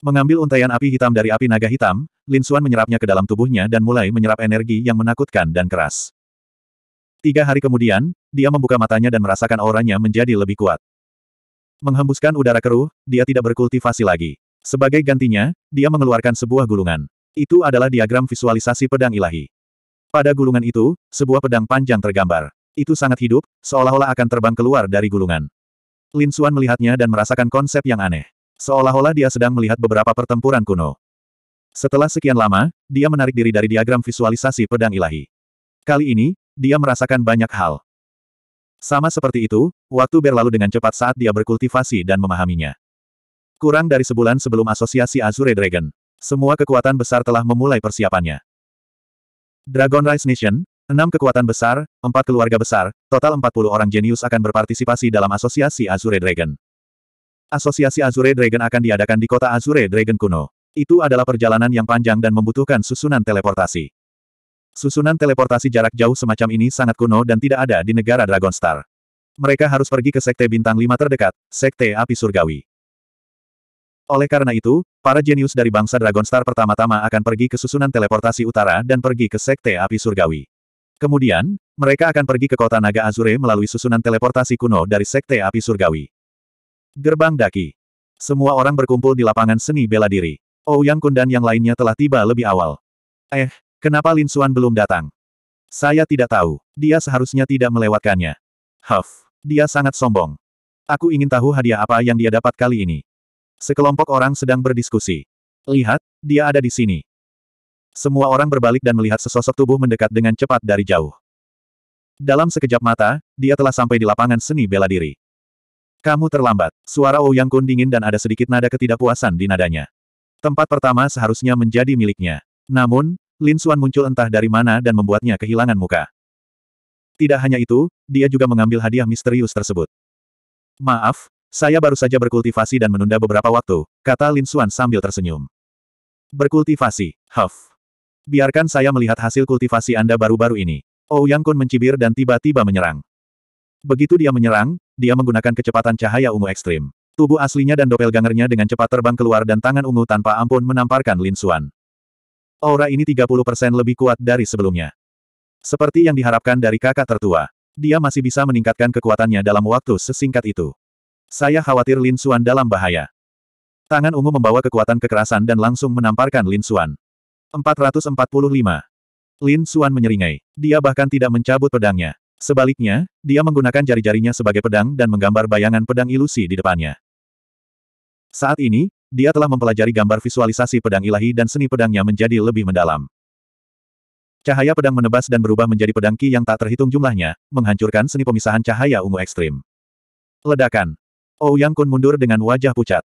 Mengambil untaian api hitam dari api naga hitam, Lin Xuan menyerapnya ke dalam tubuhnya dan mulai menyerap energi yang menakutkan dan keras. Tiga hari kemudian, dia membuka matanya dan merasakan auranya menjadi lebih kuat. Menghembuskan udara keruh, dia tidak berkultivasi lagi. Sebagai gantinya, dia mengeluarkan sebuah gulungan. Itu adalah diagram visualisasi pedang ilahi. Pada gulungan itu, sebuah pedang panjang tergambar. Itu sangat hidup, seolah-olah akan terbang keluar dari gulungan. Lin Xuan melihatnya dan merasakan konsep yang aneh. Seolah-olah dia sedang melihat beberapa pertempuran kuno. Setelah sekian lama, dia menarik diri dari diagram visualisasi pedang ilahi. Kali ini, dia merasakan banyak hal. Sama seperti itu, waktu berlalu dengan cepat saat dia berkultivasi dan memahaminya. Kurang dari sebulan sebelum asosiasi Azure Dragon, semua kekuatan besar telah memulai persiapannya. Dragon Rise Nation, enam kekuatan besar, empat keluarga besar, total 40 orang jenius akan berpartisipasi dalam asosiasi Azure Dragon. Asosiasi Azure Dragon akan diadakan di kota Azure Dragon kuno. Itu adalah perjalanan yang panjang dan membutuhkan susunan teleportasi. Susunan teleportasi jarak jauh semacam ini sangat kuno dan tidak ada di negara Dragon Star. Mereka harus pergi ke Sekte Bintang 5 terdekat, Sekte Api Surgawi. Oleh karena itu, para jenius dari bangsa Dragon Star pertama-tama akan pergi ke susunan teleportasi utara dan pergi ke Sekte Api Surgawi. Kemudian, mereka akan pergi ke kota Naga Azure melalui susunan teleportasi kuno dari Sekte Api Surgawi. Gerbang Daki. Semua orang berkumpul di lapangan seni bela diri. Ouyang oh, Kun dan yang lainnya telah tiba lebih awal. Eh, kenapa Lin Suan belum datang? Saya tidak tahu. Dia seharusnya tidak melewatkannya. Huff. Dia sangat sombong. Aku ingin tahu hadiah apa yang dia dapat kali ini. Sekelompok orang sedang berdiskusi. Lihat, dia ada di sini. Semua orang berbalik dan melihat sesosok tubuh mendekat dengan cepat dari jauh. Dalam sekejap mata, dia telah sampai di lapangan seni bela diri. Kamu terlambat. Suara Ouyang Kun dingin dan ada sedikit nada ketidakpuasan di nadanya. Tempat pertama seharusnya menjadi miliknya. Namun, Lin Suan muncul entah dari mana dan membuatnya kehilangan muka. Tidak hanya itu, dia juga mengambil hadiah misterius tersebut. Maaf, saya baru saja berkultivasi dan menunda beberapa waktu, kata Lin Xuan sambil tersenyum. Berkultivasi, Huff. Biarkan saya melihat hasil kultivasi Anda baru-baru ini. Oh Yang Kun mencibir dan tiba-tiba menyerang. Begitu dia menyerang, dia menggunakan kecepatan cahaya ungu ekstrim. Tubuh aslinya dan doppelgangernya dengan cepat terbang keluar dan tangan ungu tanpa ampun menamparkan Lin Xuan. Aura ini 30% lebih kuat dari sebelumnya. Seperti yang diharapkan dari kakak tertua, dia masih bisa meningkatkan kekuatannya dalam waktu sesingkat itu. Saya khawatir Lin Xuan dalam bahaya. Tangan ungu membawa kekuatan kekerasan dan langsung menamparkan Lin Xuan. 445. Lin Xuan menyeringai. Dia bahkan tidak mencabut pedangnya. Sebaliknya, dia menggunakan jari-jarinya sebagai pedang dan menggambar bayangan pedang ilusi di depannya. Saat ini, dia telah mempelajari gambar visualisasi pedang ilahi dan seni pedangnya menjadi lebih mendalam. Cahaya pedang menebas dan berubah menjadi pedang ki yang tak terhitung jumlahnya, menghancurkan seni pemisahan cahaya ungu ekstrim. Ledakan. Ouyang Kun mundur dengan wajah pucat.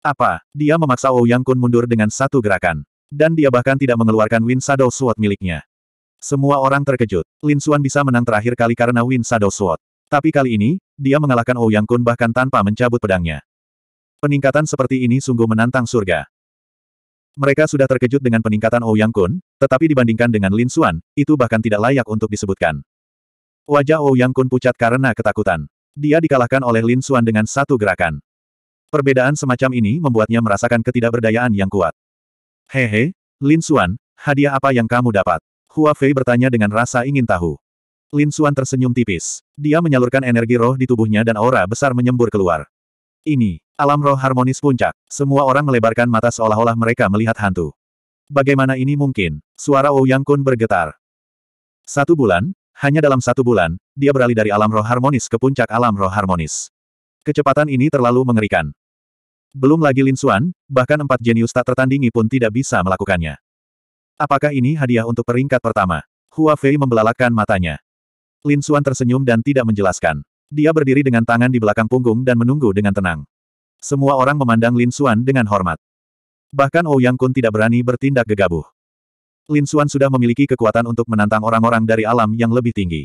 Apa? Dia memaksa Ouyang Kun mundur dengan satu gerakan. Dan dia bahkan tidak mengeluarkan Wind Shadow Sword miliknya. Semua orang terkejut. Lin Xuan bisa menang terakhir kali karena Wind Shadow Sword. Tapi kali ini, dia mengalahkan Ouyang Kun bahkan tanpa mencabut pedangnya. Peningkatan seperti ini sungguh menantang surga. Mereka sudah terkejut dengan peningkatan Ouyang Kun, tetapi dibandingkan dengan Lin Xuan, itu bahkan tidak layak untuk disebutkan. Wajah Ouyang Kun pucat karena ketakutan. Dia dikalahkan oleh Lin Xuan dengan satu gerakan. Perbedaan semacam ini membuatnya merasakan ketidakberdayaan yang kuat. Hehe, Lin Xuan, hadiah apa yang kamu dapat? Hua Fei bertanya dengan rasa ingin tahu. Lin Xuan tersenyum tipis. Dia menyalurkan energi roh di tubuhnya dan aura besar menyembur keluar. Ini, alam roh harmonis puncak. Semua orang melebarkan mata seolah-olah mereka melihat hantu. Bagaimana ini mungkin? Suara Ouyang Kun bergetar. Satu bulan, hanya dalam satu bulan, dia beralih dari alam roh harmonis ke puncak alam roh harmonis. Kecepatan ini terlalu mengerikan. Belum lagi Lin Xuan, bahkan empat jenius tak tertandingi pun tidak bisa melakukannya. Apakah ini hadiah untuk peringkat pertama? Hua Fei membelalakan matanya. Lin Xuan tersenyum dan tidak menjelaskan. Dia berdiri dengan tangan di belakang punggung dan menunggu dengan tenang. Semua orang memandang Lin Xuan dengan hormat. Bahkan Ouyang Kun tidak berani bertindak gegabah. Lin Xuan sudah memiliki kekuatan untuk menantang orang-orang dari alam yang lebih tinggi.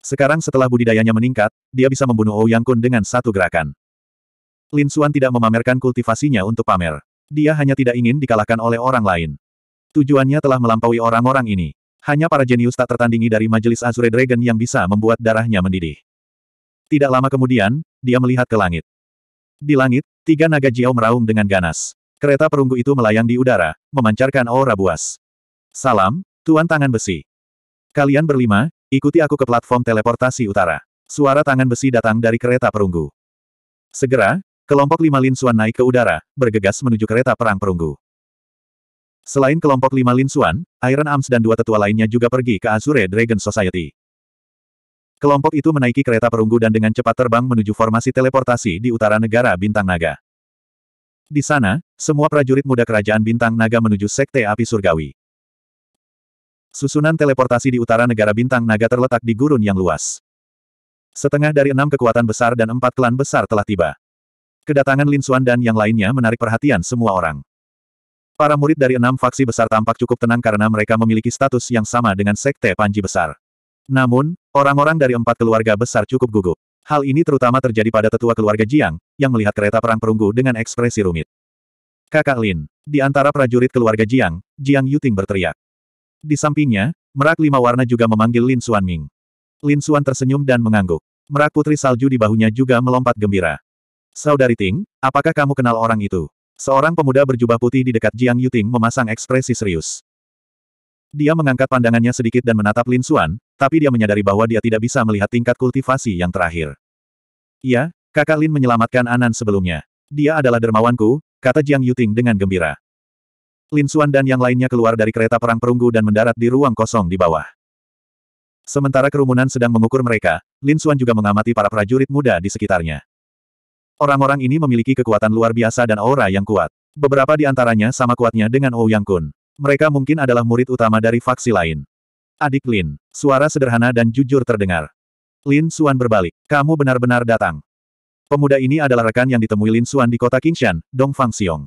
Sekarang setelah budidayanya meningkat, dia bisa membunuh Ouyang Kun dengan satu gerakan. Lin Xuan tidak memamerkan kultivasinya untuk pamer. Dia hanya tidak ingin dikalahkan oleh orang lain. Tujuannya telah melampaui orang-orang ini. Hanya para jenius tak tertandingi dari majelis Azure Dragon yang bisa membuat darahnya mendidih. Tidak lama kemudian, dia melihat ke langit. Di langit, tiga naga Jiao meraung dengan ganas. Kereta perunggu itu melayang di udara, memancarkan aura buas. Salam, Tuan Tangan Besi. Kalian berlima, ikuti aku ke platform teleportasi utara. Suara tangan besi datang dari kereta perunggu. Segera, kelompok lima Lin Suan naik ke udara, bergegas menuju kereta perang perunggu. Selain kelompok lima Lin Suan, Iron Arms dan dua tetua lainnya juga pergi ke Azure Dragon Society. Kelompok itu menaiki kereta perunggu dan dengan cepat terbang menuju formasi teleportasi di utara negara Bintang Naga. Di sana, semua prajurit muda kerajaan Bintang Naga menuju Sekte Api Surgawi. Susunan teleportasi di utara negara bintang naga terletak di gurun yang luas. Setengah dari enam kekuatan besar dan empat klan besar telah tiba. Kedatangan Lin Suan dan yang lainnya menarik perhatian semua orang. Para murid dari enam faksi besar tampak cukup tenang karena mereka memiliki status yang sama dengan Sekte Panji Besar. Namun, orang-orang dari empat keluarga besar cukup gugup. Hal ini terutama terjadi pada tetua keluarga Jiang, yang melihat kereta perang perunggu dengan ekspresi rumit. Kakak Lin, di antara prajurit keluarga Jiang, Jiang Yuting berteriak. Di sampingnya, merak lima warna juga memanggil Lin Ming. Lin Xuan tersenyum dan mengangguk. Merak putri salju di bahunya juga melompat gembira. Saudari Ting, apakah kamu kenal orang itu? Seorang pemuda berjubah putih di dekat Jiang Yuting memasang ekspresi serius. Dia mengangkat pandangannya sedikit dan menatap Lin Xuan, tapi dia menyadari bahwa dia tidak bisa melihat tingkat kultivasi yang terakhir. Ya, kakak Lin menyelamatkan Anan sebelumnya. Dia adalah dermawanku, kata Jiang Yuting dengan gembira. Lin Xuan dan yang lainnya keluar dari kereta perang perunggu dan mendarat di ruang kosong di bawah. Sementara kerumunan sedang mengukur mereka, Lin Xuan juga mengamati para prajurit muda di sekitarnya. Orang-orang ini memiliki kekuatan luar biasa dan aura yang kuat. Beberapa di antaranya sama kuatnya dengan Ouyang oh Kun. Mereka mungkin adalah murid utama dari faksi lain. Adik Lin, suara sederhana dan jujur terdengar. Lin Xuan berbalik. Kamu benar-benar datang. Pemuda ini adalah rekan yang ditemui Lin Xuan di kota Qingshan, Dongfang Xiong.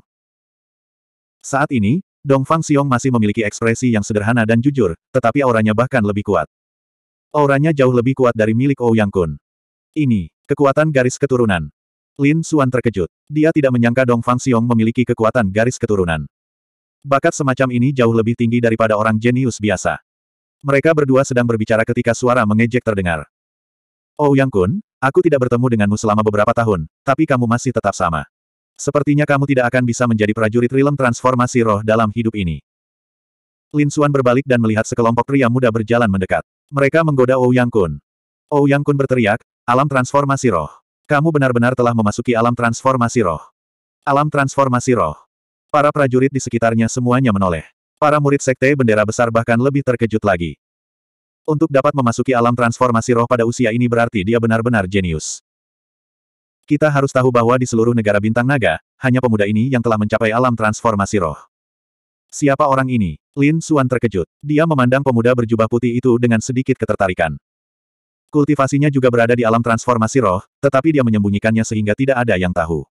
Saat ini, Dong Fang Xiong masih memiliki ekspresi yang sederhana dan jujur, tetapi auranya bahkan lebih kuat. Auranya jauh lebih kuat dari milik Ouyang Kun. Ini, kekuatan garis keturunan. Lin Xuan terkejut. Dia tidak menyangka Dong Fang Xiong memiliki kekuatan garis keturunan. Bakat semacam ini jauh lebih tinggi daripada orang jenius biasa. Mereka berdua sedang berbicara ketika suara mengejek terdengar. Oh Yang Kun, aku tidak bertemu denganmu selama beberapa tahun, tapi kamu masih tetap sama. Sepertinya kamu tidak akan bisa menjadi prajurit rilem transformasi roh dalam hidup ini. Lin Suan berbalik dan melihat sekelompok pria muda berjalan mendekat. Mereka menggoda Ou Kun. Ou Kun berteriak, alam transformasi roh. Kamu benar-benar telah memasuki alam transformasi roh. Alam transformasi roh. Para prajurit di sekitarnya semuanya menoleh. Para murid sekte bendera besar bahkan lebih terkejut lagi. Untuk dapat memasuki alam transformasi roh pada usia ini berarti dia benar-benar jenius. Kita harus tahu bahwa di seluruh negara bintang naga, hanya pemuda ini yang telah mencapai alam transformasi roh. Siapa orang ini? Lin Suan terkejut. Dia memandang pemuda berjubah putih itu dengan sedikit ketertarikan. Kultivasinya juga berada di alam transformasi roh, tetapi dia menyembunyikannya sehingga tidak ada yang tahu.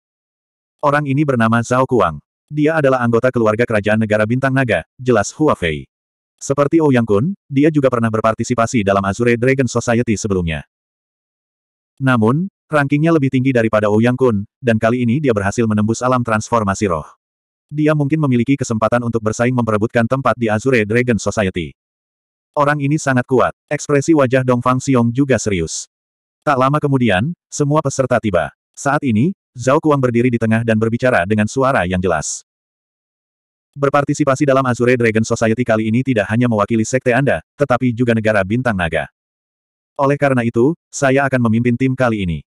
Orang ini bernama Zhao Kuang. Dia adalah anggota keluarga kerajaan negara bintang naga, jelas Hua Fei. Seperti Ouyang Kun, dia juga pernah berpartisipasi dalam Azure Dragon Society sebelumnya. Namun, Rankingnya lebih tinggi daripada Ouyang oh Kun, dan kali ini dia berhasil menembus alam transformasi roh. Dia mungkin memiliki kesempatan untuk bersaing memperebutkan tempat di Azure Dragon Society. Orang ini sangat kuat. Ekspresi wajah Dongfang Xiong juga serius. Tak lama kemudian, semua peserta tiba. Saat ini, Zhao Kuang berdiri di tengah dan berbicara dengan suara yang jelas. Berpartisipasi dalam Azure Dragon Society kali ini tidak hanya mewakili sekte Anda, tetapi juga negara bintang naga. Oleh karena itu, saya akan memimpin tim kali ini.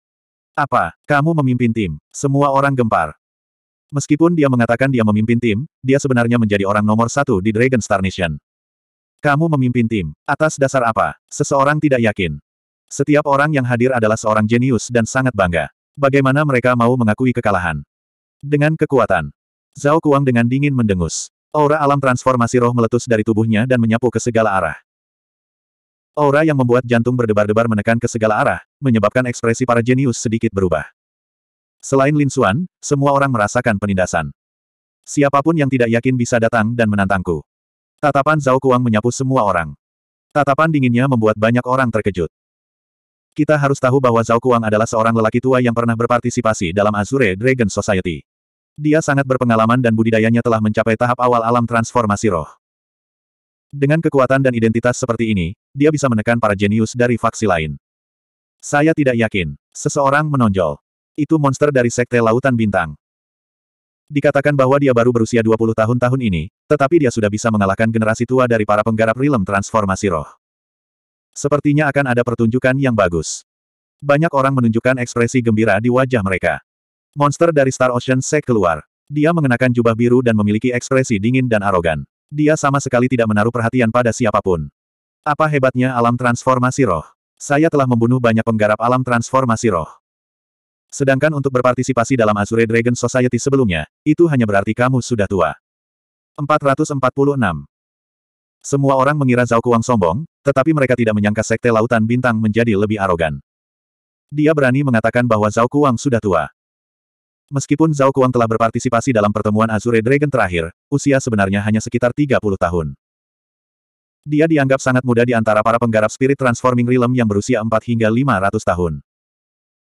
Apa, kamu memimpin tim? Semua orang gempar. Meskipun dia mengatakan dia memimpin tim, dia sebenarnya menjadi orang nomor satu di Dragon Star Nation. Kamu memimpin tim. Atas dasar apa? Seseorang tidak yakin. Setiap orang yang hadir adalah seorang jenius dan sangat bangga. Bagaimana mereka mau mengakui kekalahan? Dengan kekuatan. Zhao Kuang dengan dingin mendengus. Aura alam transformasi roh meletus dari tubuhnya dan menyapu ke segala arah. Aura yang membuat jantung berdebar-debar menekan ke segala arah, menyebabkan ekspresi para jenius sedikit berubah. Selain Lin Xuan, semua orang merasakan penindasan. Siapapun yang tidak yakin bisa datang dan menantangku. Tatapan Zhao Kuang menyapu semua orang. Tatapan dinginnya membuat banyak orang terkejut. Kita harus tahu bahwa Zhao Kuang adalah seorang lelaki tua yang pernah berpartisipasi dalam Azure Dragon Society. Dia sangat berpengalaman dan budidayanya telah mencapai tahap awal alam transformasi roh. Dengan kekuatan dan identitas seperti ini, dia bisa menekan para jenius dari faksi lain. Saya tidak yakin. Seseorang menonjol. Itu monster dari Sekte Lautan Bintang. Dikatakan bahwa dia baru berusia 20 tahun tahun ini, tetapi dia sudah bisa mengalahkan generasi tua dari para penggarap rilem transformasi roh. Sepertinya akan ada pertunjukan yang bagus. Banyak orang menunjukkan ekspresi gembira di wajah mereka. Monster dari Star Ocean Sek keluar. Dia mengenakan jubah biru dan memiliki ekspresi dingin dan arogan. Dia sama sekali tidak menaruh perhatian pada siapapun. Apa hebatnya alam transformasi roh? Saya telah membunuh banyak penggarap alam transformasi roh. Sedangkan untuk berpartisipasi dalam Azure Dragon Society sebelumnya, itu hanya berarti kamu sudah tua. 446. Semua orang mengira Zhao Kuang sombong, tetapi mereka tidak menyangka Sekte Lautan Bintang menjadi lebih arogan. Dia berani mengatakan bahwa Zhao Kuang sudah tua. Meskipun Zhao Kuang telah berpartisipasi dalam pertemuan Azure Dragon terakhir, usia sebenarnya hanya sekitar 30 tahun. Dia dianggap sangat muda di antara para penggarap spirit transforming realm yang berusia 4 hingga 500 tahun.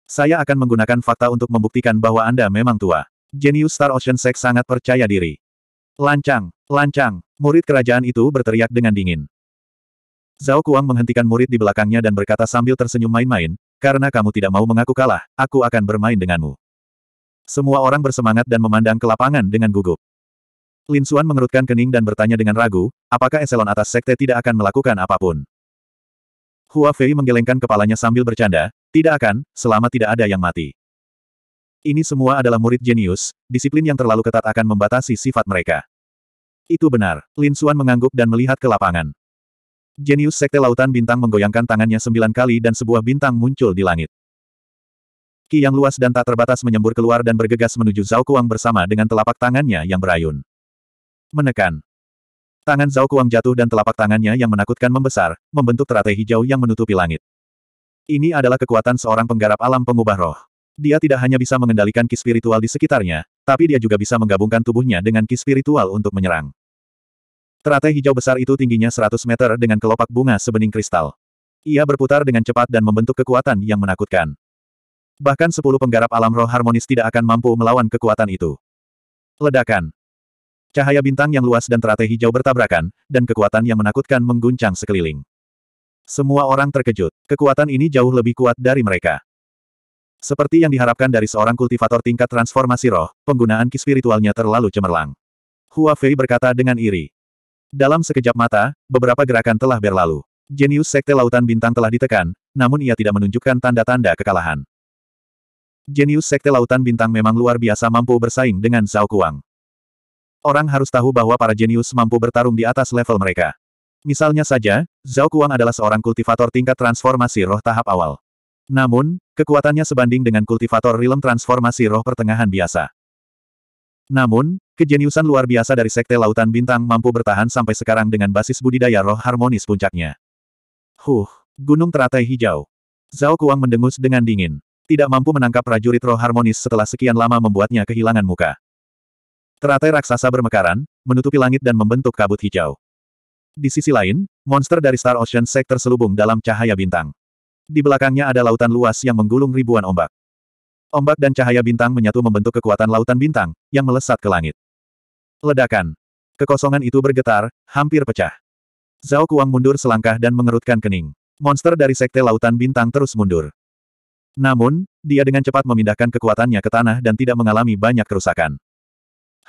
Saya akan menggunakan fakta untuk membuktikan bahwa Anda memang tua. Genius Star Ocean Sex sangat percaya diri. Lancang, lancang, murid kerajaan itu berteriak dengan dingin. Zhao Kuang menghentikan murid di belakangnya dan berkata sambil tersenyum main-main, karena kamu tidak mau mengaku kalah, aku akan bermain denganmu. Semua orang bersemangat dan memandang ke lapangan dengan gugup. Lin Xuan mengerutkan kening dan bertanya dengan ragu, apakah eselon atas sekte tidak akan melakukan apapun. Hua Fei menggelengkan kepalanya sambil bercanda, tidak akan, selama tidak ada yang mati. Ini semua adalah murid jenius, disiplin yang terlalu ketat akan membatasi sifat mereka. Itu benar, Lin Xuan mengangguk dan melihat ke lapangan. Jenius sekte lautan bintang menggoyangkan tangannya sembilan kali dan sebuah bintang muncul di langit. Ki yang luas dan tak terbatas menyembur keluar dan bergegas menuju Zhao Kuang bersama dengan telapak tangannya yang berayun. Menekan. Tangan Zhao Kuang jatuh dan telapak tangannya yang menakutkan membesar, membentuk teratai hijau yang menutupi langit. Ini adalah kekuatan seorang penggarap alam pengubah roh. Dia tidak hanya bisa mengendalikan ki spiritual di sekitarnya, tapi dia juga bisa menggabungkan tubuhnya dengan ki spiritual untuk menyerang. Teratai hijau besar itu tingginya 100 meter dengan kelopak bunga sebening kristal. Ia berputar dengan cepat dan membentuk kekuatan yang menakutkan. Bahkan sepuluh penggarap alam roh harmonis tidak akan mampu melawan kekuatan itu. Ledakan. Cahaya bintang yang luas dan teratai hijau bertabrakan, dan kekuatan yang menakutkan mengguncang sekeliling. Semua orang terkejut. Kekuatan ini jauh lebih kuat dari mereka. Seperti yang diharapkan dari seorang kultivator tingkat transformasi roh, penggunaan ki spiritualnya terlalu cemerlang. Hua Fei berkata dengan iri. Dalam sekejap mata, beberapa gerakan telah berlalu. Jenius Sekte Lautan Bintang telah ditekan, namun ia tidak menunjukkan tanda-tanda kekalahan. Jenius Sekte Lautan Bintang memang luar biasa mampu bersaing dengan Zhao Kuang. Orang harus tahu bahwa para jenius mampu bertarung di atas level mereka. Misalnya saja, Zhao Kuang adalah seorang kultivator tingkat transformasi roh tahap awal. Namun, kekuatannya sebanding dengan kultivator realm transformasi roh pertengahan biasa. Namun, kejeniusan luar biasa dari Sekte Lautan Bintang mampu bertahan sampai sekarang dengan basis budidaya roh harmonis puncaknya. Huh, Gunung Teratai Hijau. Zhao Kuang mendengus dengan dingin tidak mampu menangkap prajurit roh harmonis setelah sekian lama membuatnya kehilangan muka. Teratai raksasa bermekaran, menutupi langit dan membentuk kabut hijau. Di sisi lain, monster dari Star Ocean Sect terselubung dalam cahaya bintang. Di belakangnya ada lautan luas yang menggulung ribuan ombak. Ombak dan cahaya bintang menyatu membentuk kekuatan lautan bintang, yang melesat ke langit. Ledakan. Kekosongan itu bergetar, hampir pecah. Zhao Kuang mundur selangkah dan mengerutkan kening. Monster dari Sekte Lautan Bintang terus mundur. Namun, dia dengan cepat memindahkan kekuatannya ke tanah dan tidak mengalami banyak kerusakan.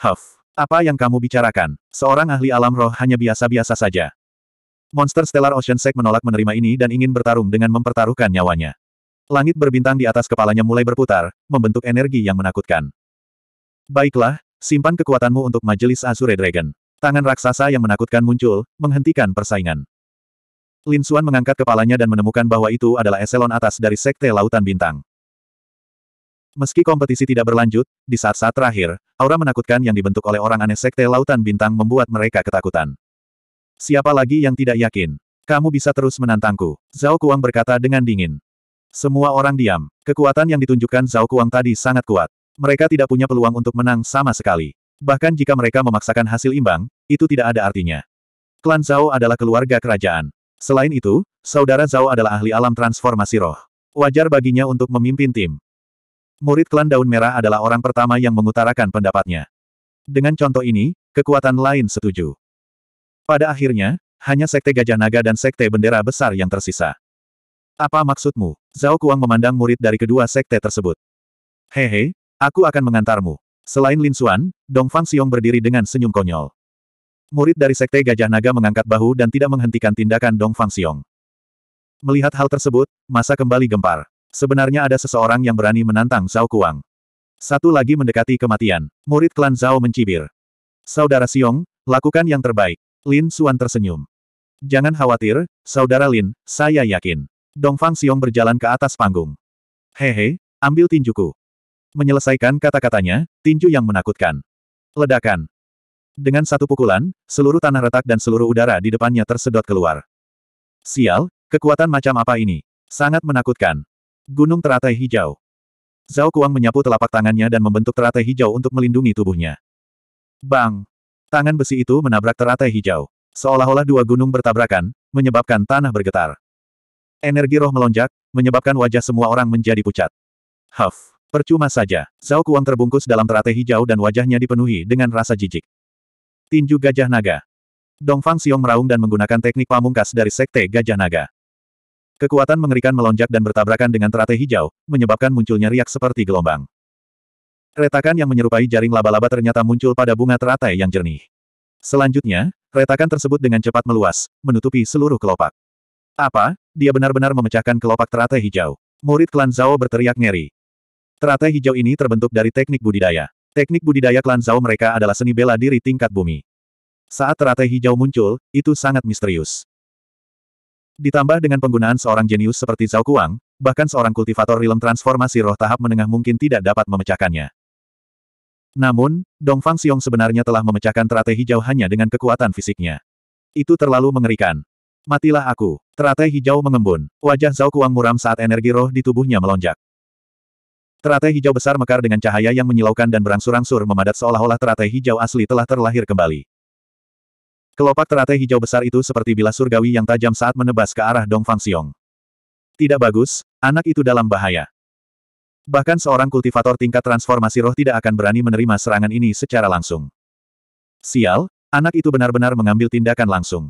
Huff, apa yang kamu bicarakan? Seorang ahli alam roh hanya biasa-biasa saja. Monster Stellar Ocean Sek menolak menerima ini dan ingin bertarung dengan mempertaruhkan nyawanya. Langit berbintang di atas kepalanya mulai berputar, membentuk energi yang menakutkan. Baiklah, simpan kekuatanmu untuk majelis Azure Dragon. Tangan raksasa yang menakutkan muncul, menghentikan persaingan. Lin Xuan mengangkat kepalanya dan menemukan bahwa itu adalah eselon atas dari Sekte Lautan Bintang. Meski kompetisi tidak berlanjut, di saat-saat terakhir, aura menakutkan yang dibentuk oleh orang aneh Sekte Lautan Bintang membuat mereka ketakutan. Siapa lagi yang tidak yakin? Kamu bisa terus menantangku. Zhao Kuang berkata dengan dingin. Semua orang diam. Kekuatan yang ditunjukkan Zhao Kuang tadi sangat kuat. Mereka tidak punya peluang untuk menang sama sekali. Bahkan jika mereka memaksakan hasil imbang, itu tidak ada artinya. Klan Zhao adalah keluarga kerajaan. Selain itu, saudara Zhao adalah ahli alam transformasi roh. Wajar baginya untuk memimpin tim. Murid klan Daun Merah adalah orang pertama yang mengutarakan pendapatnya. Dengan contoh ini, kekuatan lain setuju. Pada akhirnya, hanya Sekte Gajah Naga dan Sekte Bendera Besar yang tersisa. Apa maksudmu? Zhao Kuang memandang murid dari kedua sekte tersebut. Hehe, aku akan mengantarmu. Selain Lin Xuan, Dong Fang Xiong berdiri dengan senyum konyol. Murid dari Sekte Gajah Naga mengangkat bahu dan tidak menghentikan tindakan Dong Fang Xiong. Melihat hal tersebut, masa kembali gempar. Sebenarnya ada seseorang yang berani menantang Zhao Kuang. Satu lagi mendekati kematian. Murid klan Zhao mencibir. Saudara Xiong, lakukan yang terbaik. Lin Xuan tersenyum. Jangan khawatir, Saudara Lin, saya yakin. Dong Fang Xiong berjalan ke atas panggung. Hehe, ambil tinjuku. Menyelesaikan kata-katanya, tinju yang menakutkan. Ledakan. Dengan satu pukulan, seluruh tanah retak dan seluruh udara di depannya tersedot keluar. Sial, kekuatan macam apa ini? Sangat menakutkan. Gunung teratai hijau. Zhao Kuang menyapu telapak tangannya dan membentuk teratai hijau untuk melindungi tubuhnya. Bang! Tangan besi itu menabrak teratai hijau. Seolah-olah dua gunung bertabrakan, menyebabkan tanah bergetar. Energi roh melonjak, menyebabkan wajah semua orang menjadi pucat. Huff, percuma saja. Zhao Kuang terbungkus dalam teratai hijau dan wajahnya dipenuhi dengan rasa jijik. Tinju Gajah Naga. Dongfang Xiong meraung dan menggunakan teknik pamungkas dari Sekte Gajah Naga. Kekuatan mengerikan melonjak dan bertabrakan dengan teratai hijau, menyebabkan munculnya riak seperti gelombang. Retakan yang menyerupai jaring laba-laba ternyata muncul pada bunga teratai yang jernih. Selanjutnya, retakan tersebut dengan cepat meluas, menutupi seluruh kelopak. Apa? Dia benar-benar memecahkan kelopak teratai hijau. Murid klan Zhao berteriak ngeri. Teratai hijau ini terbentuk dari teknik budidaya. Teknik budidaya klan Zhao mereka adalah seni bela diri tingkat bumi. Saat teratai hijau muncul, itu sangat misterius. Ditambah dengan penggunaan seorang jenius seperti Zhao Kuang, bahkan seorang kultivator rilem transformasi roh tahap menengah mungkin tidak dapat memecahkannya. Namun, Dongfang Xiong sebenarnya telah memecahkan teratai hijau hanya dengan kekuatan fisiknya. Itu terlalu mengerikan. Matilah aku. Teratai hijau mengembun. Wajah Zhao Kuang muram saat energi roh di tubuhnya melonjak. Teratai hijau besar mekar dengan cahaya yang menyilaukan dan berangsur-angsur memadat seolah-olah teratai hijau asli telah terlahir kembali. Kelopak teratai hijau besar itu seperti bilah surgawi yang tajam saat menebas ke arah Dong Fang Xiong. Tidak bagus, anak itu dalam bahaya. Bahkan seorang kultivator tingkat transformasi roh tidak akan berani menerima serangan ini secara langsung. Sial, anak itu benar-benar mengambil tindakan langsung.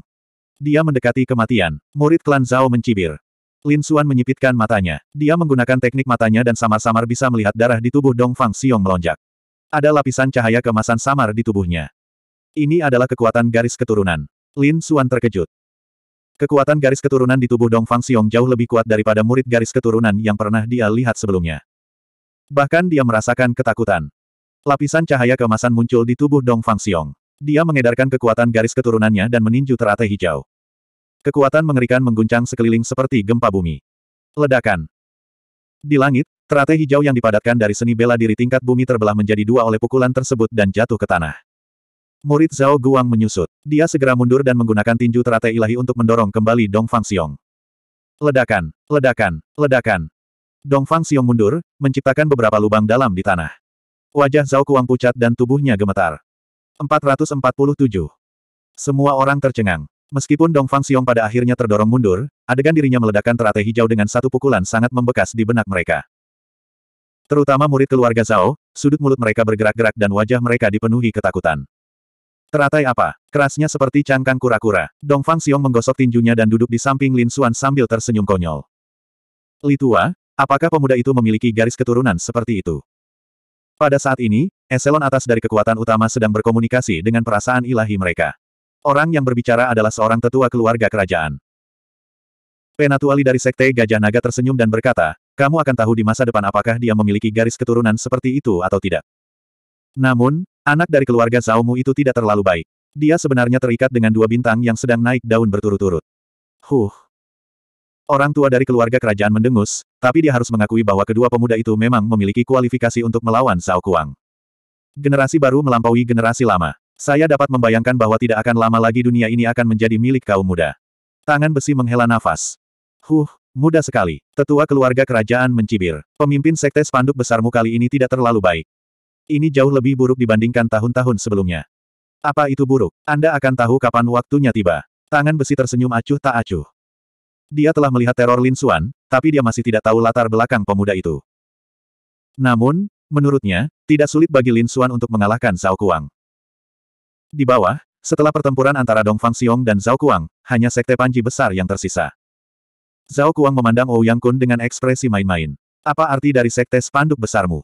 Dia mendekati kematian, murid klan Zhao mencibir. Lin Xuan menyipitkan matanya. Dia menggunakan teknik matanya dan samar-samar bisa melihat darah di tubuh Dong Fang Xiong melonjak. Ada lapisan cahaya kemasan samar di tubuhnya. Ini adalah kekuatan garis keturunan. Lin Xuan terkejut. Kekuatan garis keturunan di tubuh Dong Fang Xiong jauh lebih kuat daripada murid garis keturunan yang pernah dia lihat sebelumnya. Bahkan dia merasakan ketakutan. Lapisan cahaya kemasan muncul di tubuh Dong Fang Xiong. Dia mengedarkan kekuatan garis keturunannya dan meninju teratai hijau. Kekuatan mengerikan mengguncang sekeliling seperti gempa bumi. Ledakan. Di langit, teratai hijau yang dipadatkan dari seni bela diri tingkat bumi terbelah menjadi dua oleh pukulan tersebut dan jatuh ke tanah. Murid Zhao Guang menyusut. Dia segera mundur dan menggunakan tinju teratai ilahi untuk mendorong kembali Dong Fang Xiong. Ledakan, ledakan, ledakan. Dong Fang Xiong mundur, menciptakan beberapa lubang dalam di tanah. Wajah Zhao Guang pucat dan tubuhnya gemetar. 447. Semua orang tercengang. Meskipun Dong Fang Xiong pada akhirnya terdorong mundur, adegan dirinya meledakkan teratai hijau dengan satu pukulan sangat membekas di benak mereka. Terutama murid keluarga Zhao, sudut mulut mereka bergerak-gerak dan wajah mereka dipenuhi ketakutan. Teratai apa? Kerasnya seperti cangkang kura-kura. Dong Fang Xiong menggosok tinjunya dan duduk di samping Lin Xuan sambil tersenyum konyol. Li Tua, apakah pemuda itu memiliki garis keturunan seperti itu? Pada saat ini, eselon atas dari kekuatan utama sedang berkomunikasi dengan perasaan ilahi mereka. Orang yang berbicara adalah seorang tetua keluarga kerajaan. Penatuali dari Sekte Gajah Naga tersenyum dan berkata, kamu akan tahu di masa depan apakah dia memiliki garis keturunan seperti itu atau tidak. Namun, anak dari keluarga Zaumu itu tidak terlalu baik. Dia sebenarnya terikat dengan dua bintang yang sedang naik daun berturut-turut. Huh. Orang tua dari keluarga kerajaan mendengus, tapi dia harus mengakui bahwa kedua pemuda itu memang memiliki kualifikasi untuk melawan Zhao Kuang. Generasi baru melampaui generasi lama. Saya dapat membayangkan bahwa tidak akan lama lagi dunia ini akan menjadi milik kaum muda. Tangan besi menghela nafas. Huh, mudah sekali. Tetua keluarga kerajaan mencibir. Pemimpin sekte spanduk besarmu kali ini tidak terlalu baik. Ini jauh lebih buruk dibandingkan tahun-tahun sebelumnya. Apa itu buruk? Anda akan tahu kapan waktunya tiba. Tangan besi tersenyum acuh tak acuh. Dia telah melihat teror Lin Suan, tapi dia masih tidak tahu latar belakang pemuda itu. Namun, menurutnya, tidak sulit bagi Lin Suan untuk mengalahkan Zhao Kuang. Di bawah, setelah pertempuran antara Dong Fang Xiong dan Zhao Kuang, hanya sekte Panji besar yang tersisa. Zhao Kuang memandang Ou Yang Kun dengan ekspresi main-main. Apa arti dari sekte spanduk besarmu?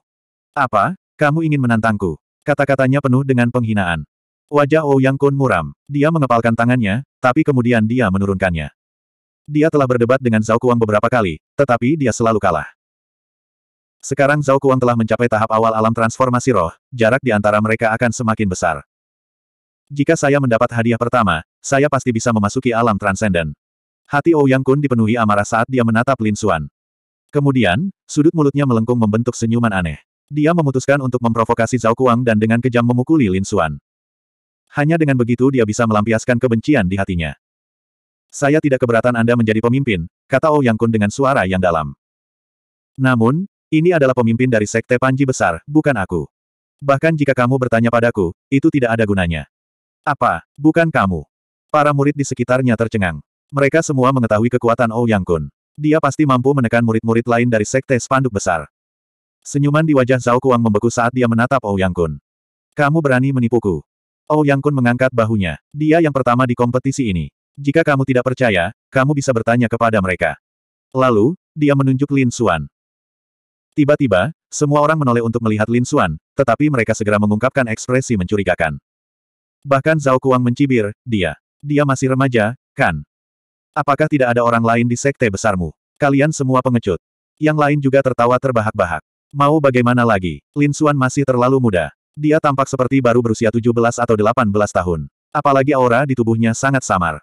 Apa, kamu ingin menantangku? Kata-katanya penuh dengan penghinaan. Wajah Ou Yang Kun muram. Dia mengepalkan tangannya, tapi kemudian dia menurunkannya. Dia telah berdebat dengan Zhao Kuang beberapa kali, tetapi dia selalu kalah. Sekarang Zhao Kuang telah mencapai tahap awal alam transformasi roh, jarak di antara mereka akan semakin besar. Jika saya mendapat hadiah pertama, saya pasti bisa memasuki alam transenden. Hati Ouyang Kun dipenuhi amarah saat dia menatap Lin Xuan. Kemudian, sudut mulutnya melengkung membentuk senyuman aneh. Dia memutuskan untuk memprovokasi Zhao Kuang dan dengan kejam memukuli Lin Xuan. Hanya dengan begitu dia bisa melampiaskan kebencian di hatinya. Saya tidak keberatan Anda menjadi pemimpin, kata Ouyang Kun dengan suara yang dalam. Namun, ini adalah pemimpin dari Sekte Panji Besar, bukan aku. Bahkan jika kamu bertanya padaku, itu tidak ada gunanya. Apa, bukan kamu? Para murid di sekitarnya tercengang. Mereka semua mengetahui kekuatan Ouyang oh Kun. Dia pasti mampu menekan murid-murid lain dari sekte spanduk besar. Senyuman di wajah Zhao Kuang membeku saat dia menatap Ouyang oh Kun. Kamu berani menipuku. Ouyang oh Kun mengangkat bahunya. Dia yang pertama di kompetisi ini. Jika kamu tidak percaya, kamu bisa bertanya kepada mereka. Lalu, dia menunjuk Lin Xuan. Tiba-tiba, semua orang menoleh untuk melihat Lin Xuan, tetapi mereka segera mengungkapkan ekspresi mencurigakan. Bahkan Zhao Kuang mencibir, dia. Dia masih remaja, kan? Apakah tidak ada orang lain di sekte besarmu? Kalian semua pengecut. Yang lain juga tertawa terbahak-bahak. Mau bagaimana lagi? Lin Xuan masih terlalu muda. Dia tampak seperti baru berusia 17 atau 18 tahun. Apalagi aura di tubuhnya sangat samar.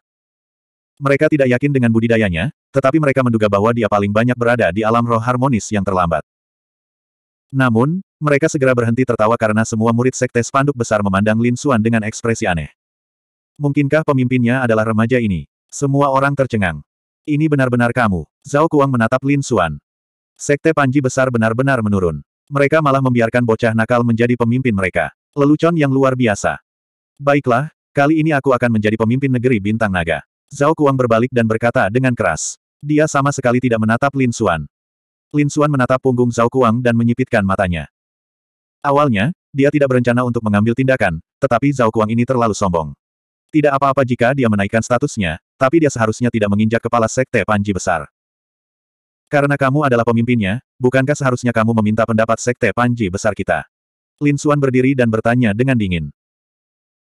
Mereka tidak yakin dengan budidayanya, tetapi mereka menduga bahwa dia paling banyak berada di alam roh harmonis yang terlambat. Namun, mereka segera berhenti tertawa karena semua murid sekte spanduk besar memandang Lin Xuan dengan ekspresi aneh. Mungkinkah pemimpinnya adalah remaja ini? Semua orang tercengang. Ini benar-benar kamu. Zhao Kuang menatap Lin Xuan. Sekte Panji besar benar-benar menurun. Mereka malah membiarkan bocah nakal menjadi pemimpin mereka. Lelucon yang luar biasa. Baiklah, kali ini aku akan menjadi pemimpin negeri bintang naga. Zhao Kuang berbalik dan berkata dengan keras. Dia sama sekali tidak menatap Lin Xuan. Lin Xuan menatap punggung Zhao Kuang dan menyipitkan matanya. Awalnya, dia tidak berencana untuk mengambil tindakan, tetapi Zhao Kuang ini terlalu sombong. Tidak apa-apa jika dia menaikkan statusnya, tapi dia seharusnya tidak menginjak kepala sekte Panji besar. Karena kamu adalah pemimpinnya, bukankah seharusnya kamu meminta pendapat sekte Panji besar kita? Lin Xuan berdiri dan bertanya dengan dingin.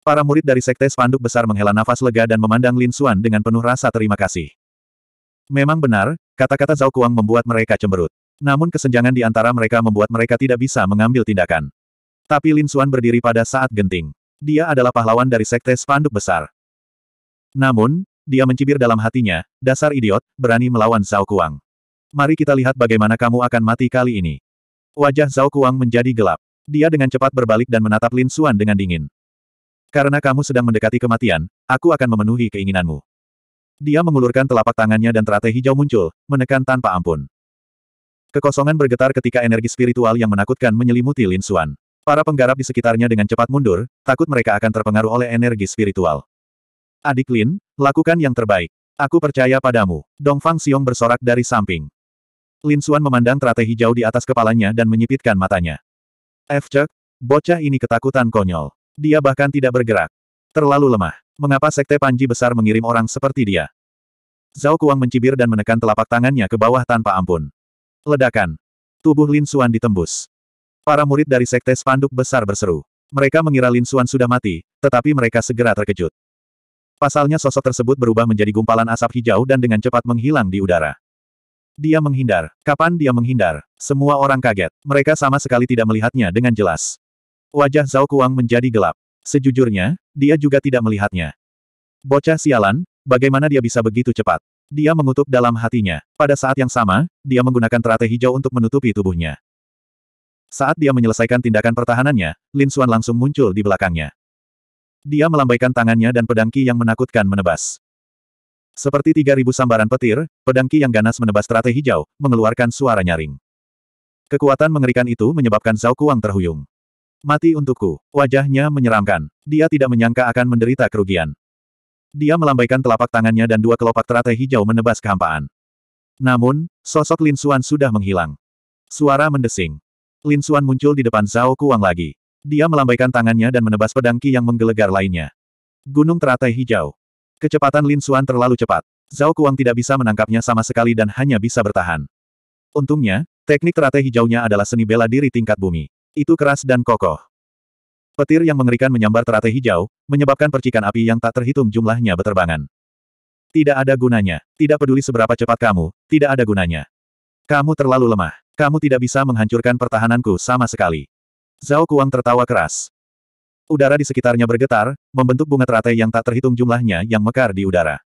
Para murid dari sekte spanduk besar menghela nafas lega dan memandang Lin Xuan dengan penuh rasa terima kasih. Memang benar, kata-kata Zhao Kuang membuat mereka cemberut. Namun kesenjangan di antara mereka membuat mereka tidak bisa mengambil tindakan. Tapi Lin Xuan berdiri pada saat genting. Dia adalah pahlawan dari Sekte Spanduk Besar. Namun, dia mencibir dalam hatinya, dasar idiot, berani melawan Zhao Kuang. Mari kita lihat bagaimana kamu akan mati kali ini. Wajah Zhao Kuang menjadi gelap. Dia dengan cepat berbalik dan menatap Lin Xuan dengan dingin. Karena kamu sedang mendekati kematian, aku akan memenuhi keinginanmu. Dia mengulurkan telapak tangannya dan teratai hijau muncul, menekan tanpa ampun. Kekosongan bergetar ketika energi spiritual yang menakutkan menyelimuti Lin Xuan. Para penggarap di sekitarnya dengan cepat mundur, takut mereka akan terpengaruh oleh energi spiritual. Adik Lin, lakukan yang terbaik. Aku percaya padamu. Dong Fang Xiong bersorak dari samping. Lin Xuan memandang teratai hijau di atas kepalanya dan menyipitkan matanya. Cek, bocah ini ketakutan konyol. Dia bahkan tidak bergerak. Terlalu lemah. Mengapa sekte Panji besar mengirim orang seperti dia? Zhao Kuang mencibir dan menekan telapak tangannya ke bawah tanpa ampun. Ledakan. Tubuh Lin Suan ditembus. Para murid dari Sekte Spanduk Besar berseru. Mereka mengira Lin Suan sudah mati, tetapi mereka segera terkejut. Pasalnya sosok tersebut berubah menjadi gumpalan asap hijau dan dengan cepat menghilang di udara. Dia menghindar. Kapan dia menghindar? Semua orang kaget. Mereka sama sekali tidak melihatnya dengan jelas. Wajah Zhao Kuang menjadi gelap. Sejujurnya, dia juga tidak melihatnya. Bocah sialan, bagaimana dia bisa begitu cepat? Dia mengutuk dalam hatinya. Pada saat yang sama, dia menggunakan teratai hijau untuk menutupi tubuhnya. Saat dia menyelesaikan tindakan pertahanannya, Lin Xuan langsung muncul di belakangnya. Dia melambaikan tangannya dan pedangki yang menakutkan menebas. Seperti 3000 sambaran petir, pedangki yang ganas menebas teratai hijau, mengeluarkan suara nyaring. Kekuatan mengerikan itu menyebabkan Zhao Kuang terhuyung. Mati untukku. Wajahnya menyeramkan. Dia tidak menyangka akan menderita kerugian. Dia melambaikan telapak tangannya dan dua kelopak teratai hijau menebas kehampaan. Namun, sosok Lin Xuan sudah menghilang. Suara mendesing. Lin Xuan muncul di depan Zhao Kuang lagi. Dia melambaikan tangannya dan menebas pedang Qi yang menggelegar lainnya. Gunung teratai hijau. Kecepatan Lin Xuan terlalu cepat. Zhao Kuang tidak bisa menangkapnya sama sekali dan hanya bisa bertahan. Untungnya, teknik teratai hijaunya adalah seni bela diri tingkat bumi. Itu keras dan kokoh. Petir yang mengerikan menyambar teratai hijau, menyebabkan percikan api yang tak terhitung jumlahnya beterbangan. Tidak ada gunanya. Tidak peduli seberapa cepat kamu, tidak ada gunanya. Kamu terlalu lemah. Kamu tidak bisa menghancurkan pertahananku sama sekali. Zhao Kuang tertawa keras. Udara di sekitarnya bergetar, membentuk bunga teratai yang tak terhitung jumlahnya yang mekar di udara.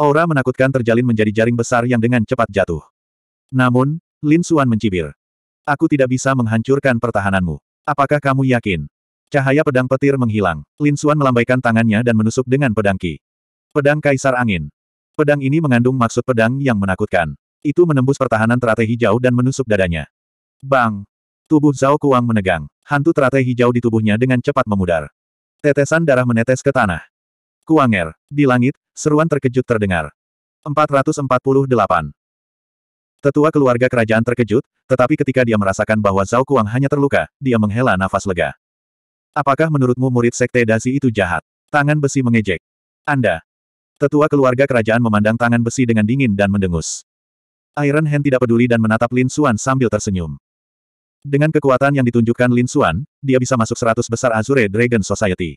Aura menakutkan terjalin menjadi jaring besar yang dengan cepat jatuh. Namun, Lin Suan mencibir. Aku tidak bisa menghancurkan pertahananmu. Apakah kamu yakin? Cahaya pedang petir menghilang. Lin Xuan melambaikan tangannya dan menusuk dengan pedang Ki. Pedang Kaisar Angin. Pedang ini mengandung maksud pedang yang menakutkan. Itu menembus pertahanan teratai hijau dan menusuk dadanya. Bang! Tubuh Zhao Kuang menegang. Hantu teratai hijau di tubuhnya dengan cepat memudar. Tetesan darah menetes ke tanah. Kuanger. Di langit, seruan terkejut terdengar. 448. Tetua keluarga kerajaan terkejut, tetapi ketika dia merasakan bahwa Zhao Kuang hanya terluka, dia menghela nafas lega. Apakah menurutmu murid sekte dasi itu jahat? Tangan besi mengejek. Anda. Tetua keluarga kerajaan memandang tangan besi dengan dingin dan mendengus. Iron Hand tidak peduli dan menatap Lin Xuan sambil tersenyum. Dengan kekuatan yang ditunjukkan Lin Xuan, dia bisa masuk seratus besar Azure Dragon Society.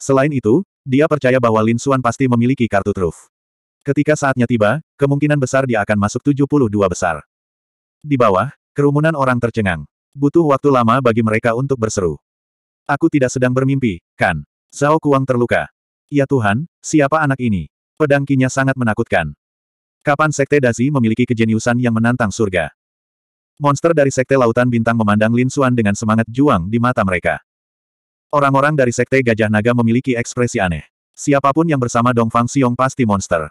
Selain itu, dia percaya bahwa Lin Xuan pasti memiliki kartu truf. Ketika saatnya tiba, kemungkinan besar dia akan masuk 72 besar. Di bawah, kerumunan orang tercengang. Butuh waktu lama bagi mereka untuk berseru. Aku tidak sedang bermimpi, kan? Zhao Kuang terluka. Ya Tuhan, siapa anak ini? Pedangkinya sangat menakutkan. Kapan Sekte Dazi memiliki kejeniusan yang menantang surga? Monster dari Sekte Lautan Bintang memandang Lin Xuan dengan semangat juang di mata mereka. Orang-orang dari Sekte Gajah Naga memiliki ekspresi aneh. Siapapun yang bersama Dong Fang Xiong pasti monster.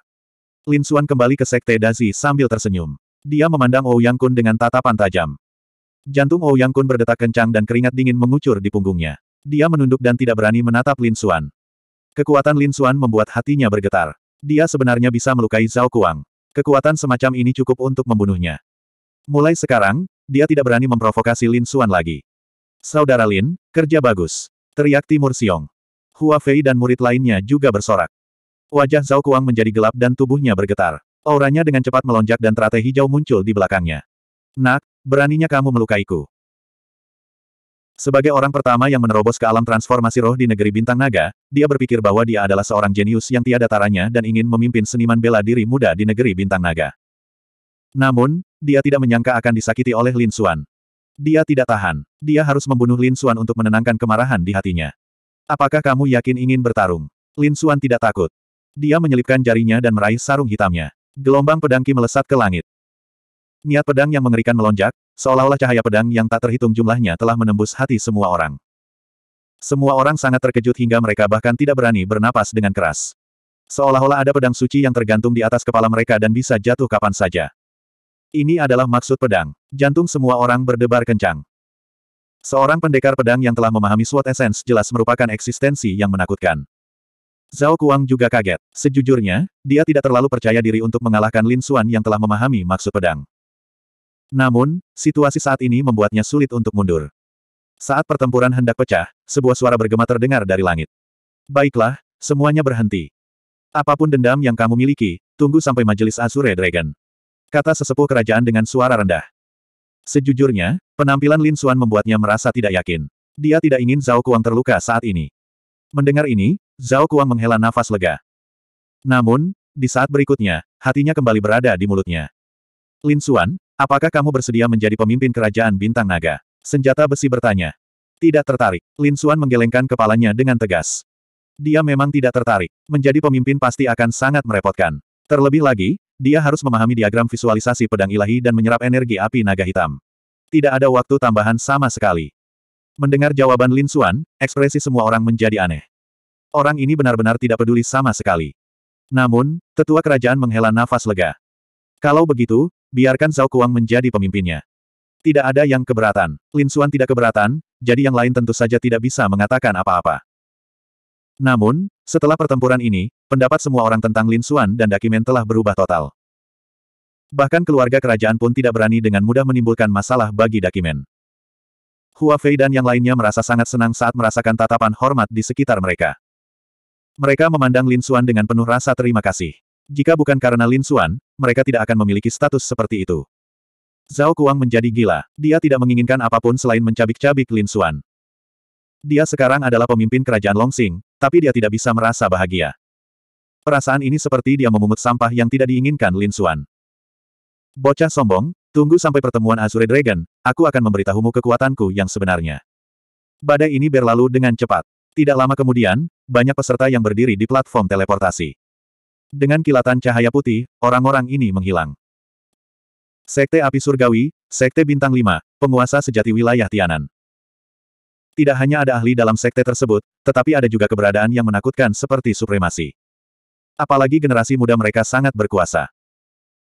Lin Xuan kembali ke Sekte Dazi sambil tersenyum. Dia memandang Ou Kun dengan tatapan tajam. Jantung Ouyang Kun berdetak kencang dan keringat dingin mengucur di punggungnya. Dia menunduk dan tidak berani menatap Lin Xuan. Kekuatan Lin Xuan membuat hatinya bergetar. Dia sebenarnya bisa melukai Zhao Kuang. Kekuatan semacam ini cukup untuk membunuhnya. Mulai sekarang, dia tidak berani memprovokasi Lin Xuan lagi. Saudara Lin, kerja bagus. Teriak Timur Siong. Hua Fei dan murid lainnya juga bersorak. Wajah Zhao Kuang menjadi gelap dan tubuhnya bergetar. Auranya dengan cepat melonjak dan teratai hijau muncul di belakangnya. Nak, Beraninya kamu melukaiku. Sebagai orang pertama yang menerobos ke alam transformasi roh di negeri bintang naga, dia berpikir bahwa dia adalah seorang jenius yang tiada taranya dan ingin memimpin seniman bela diri muda di negeri bintang naga. Namun, dia tidak menyangka akan disakiti oleh Lin Xuan. Dia tidak tahan. Dia harus membunuh Lin Xuan untuk menenangkan kemarahan di hatinya. Apakah kamu yakin ingin bertarung? Lin Xuan tidak takut. Dia menyelipkan jarinya dan meraih sarung hitamnya. Gelombang pedangki melesat ke langit. Niat pedang yang mengerikan melonjak, seolah-olah cahaya pedang yang tak terhitung jumlahnya telah menembus hati semua orang. Semua orang sangat terkejut hingga mereka bahkan tidak berani bernapas dengan keras. Seolah-olah ada pedang suci yang tergantung di atas kepala mereka dan bisa jatuh kapan saja. Ini adalah maksud pedang. Jantung semua orang berdebar kencang. Seorang pendekar pedang yang telah memahami SWOT Essence jelas merupakan eksistensi yang menakutkan. Zhao Kuang juga kaget. Sejujurnya, dia tidak terlalu percaya diri untuk mengalahkan Lin Xuan yang telah memahami maksud pedang. Namun, situasi saat ini membuatnya sulit untuk mundur. Saat pertempuran hendak pecah, sebuah suara bergema terdengar dari langit. Baiklah, semuanya berhenti. Apapun dendam yang kamu miliki, tunggu sampai majelis Azure Dragon. Kata sesepuh kerajaan dengan suara rendah. Sejujurnya, penampilan Lin Xuan membuatnya merasa tidak yakin. Dia tidak ingin Zhao Kuang terluka saat ini. Mendengar ini, Zhao Kuang menghela nafas lega. Namun, di saat berikutnya, hatinya kembali berada di mulutnya. Lin Xuan, Apakah kamu bersedia menjadi pemimpin kerajaan bintang naga? Senjata besi bertanya. Tidak tertarik. Lin Xuan menggelengkan kepalanya dengan tegas. Dia memang tidak tertarik. Menjadi pemimpin pasti akan sangat merepotkan. Terlebih lagi, dia harus memahami diagram visualisasi pedang ilahi dan menyerap energi api naga hitam. Tidak ada waktu tambahan sama sekali. Mendengar jawaban Lin Xuan, ekspresi semua orang menjadi aneh. Orang ini benar-benar tidak peduli sama sekali. Namun, tetua kerajaan menghela nafas lega. Kalau begitu, biarkan Zhao Kuang menjadi pemimpinnya. Tidak ada yang keberatan. Lin Xuan tidak keberatan, jadi yang lain tentu saja tidak bisa mengatakan apa-apa. Namun, setelah pertempuran ini, pendapat semua orang tentang Lin Xuan dan Dakimen telah berubah total. Bahkan keluarga kerajaan pun tidak berani dengan mudah menimbulkan masalah bagi Dakimen. Hua Fei dan yang lainnya merasa sangat senang saat merasakan tatapan hormat di sekitar mereka. Mereka memandang Lin Xuan dengan penuh rasa terima kasih. Jika bukan karena Lin Xuan, mereka tidak akan memiliki status seperti itu. Zhao Kuang menjadi gila. Dia tidak menginginkan apapun selain mencabik-cabik Lin Xuan. Dia sekarang adalah pemimpin kerajaan Longxing, tapi dia tidak bisa merasa bahagia. Perasaan ini seperti dia memungut sampah yang tidak diinginkan Lin Xuan. Bocah sombong, tunggu sampai pertemuan Azure Dragon, aku akan memberitahumu kekuatanku yang sebenarnya. Badai ini berlalu dengan cepat. Tidak lama kemudian, banyak peserta yang berdiri di platform teleportasi. Dengan kilatan cahaya putih, orang-orang ini menghilang. Sekte Api Surgawi, Sekte Bintang 5, penguasa sejati wilayah Tianan. Tidak hanya ada ahli dalam sekte tersebut, tetapi ada juga keberadaan yang menakutkan seperti supremasi. Apalagi generasi muda mereka sangat berkuasa.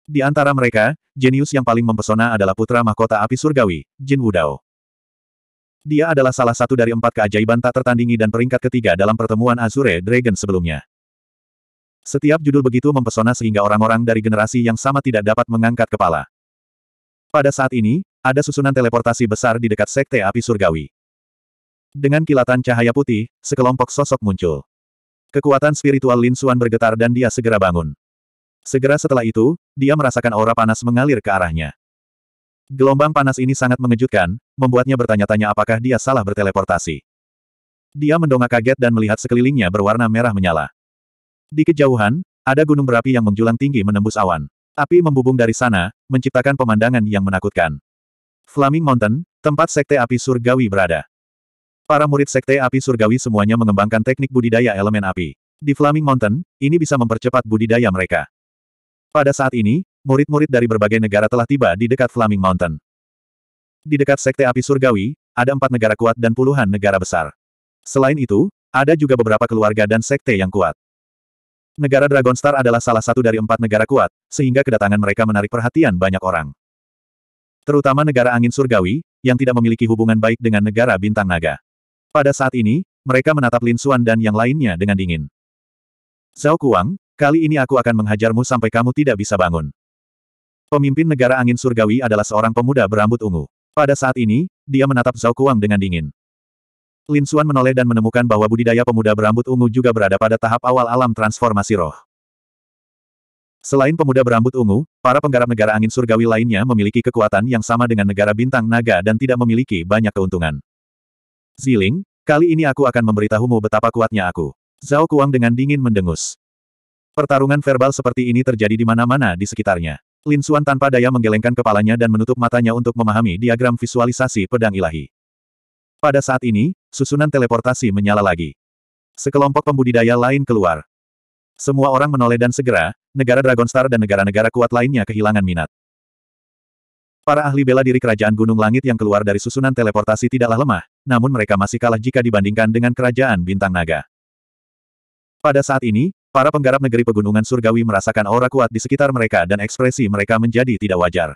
Di antara mereka, jenius yang paling mempesona adalah putra mahkota api surgawi, Jin Wudao. Dia adalah salah satu dari empat keajaiban tak tertandingi dan peringkat ketiga dalam pertemuan Azure Dragon sebelumnya. Setiap judul begitu mempesona sehingga orang-orang dari generasi yang sama tidak dapat mengangkat kepala. Pada saat ini, ada susunan teleportasi besar di dekat Sekte Api Surgawi. Dengan kilatan cahaya putih, sekelompok sosok muncul. Kekuatan spiritual Lin Xuan bergetar dan dia segera bangun. Segera setelah itu, dia merasakan aura panas mengalir ke arahnya. Gelombang panas ini sangat mengejutkan, membuatnya bertanya-tanya apakah dia salah berteleportasi. Dia mendongak kaget dan melihat sekelilingnya berwarna merah menyala. Di kejauhan, ada gunung berapi yang menjulang tinggi menembus awan. Api membubung dari sana, menciptakan pemandangan yang menakutkan. Flaming Mountain, tempat sekte api surgawi berada. Para murid sekte api surgawi semuanya mengembangkan teknik budidaya elemen api. Di Flaming Mountain, ini bisa mempercepat budidaya mereka. Pada saat ini, murid-murid dari berbagai negara telah tiba di dekat Flaming Mountain. Di dekat sekte api surgawi, ada empat negara kuat dan puluhan negara besar. Selain itu, ada juga beberapa keluarga dan sekte yang kuat. Negara Dragonstar adalah salah satu dari empat negara kuat, sehingga kedatangan mereka menarik perhatian banyak orang. Terutama negara angin surgawi, yang tidak memiliki hubungan baik dengan negara bintang naga. Pada saat ini, mereka menatap Lin Xuan dan yang lainnya dengan dingin. Zhao Kuang, kali ini aku akan menghajarmu sampai kamu tidak bisa bangun. Pemimpin negara angin surgawi adalah seorang pemuda berambut ungu. Pada saat ini, dia menatap Zhao Kuang dengan dingin. Lin Suan menoleh dan menemukan bahwa budidaya pemuda berambut ungu juga berada pada tahap awal alam transformasi roh. Selain pemuda berambut ungu, para penggarap negara angin surgawi lainnya memiliki kekuatan yang sama dengan negara bintang naga dan tidak memiliki banyak keuntungan. Ziling, kali ini aku akan memberitahumu betapa kuatnya aku. Zhao Kuang dengan dingin mendengus. Pertarungan verbal seperti ini terjadi di mana-mana di sekitarnya. Lin Suan tanpa daya menggelengkan kepalanya dan menutup matanya untuk memahami diagram visualisasi pedang ilahi. Pada saat ini, susunan teleportasi menyala lagi. Sekelompok pembudidaya lain keluar. Semua orang menoleh dan segera, negara Dragon Star dan negara-negara kuat lainnya kehilangan minat. Para ahli bela diri kerajaan Gunung Langit yang keluar dari susunan teleportasi tidaklah lemah, namun mereka masih kalah jika dibandingkan dengan kerajaan Bintang Naga. Pada saat ini, para penggarap negeri pegunungan surgawi merasakan aura kuat di sekitar mereka dan ekspresi mereka menjadi tidak wajar.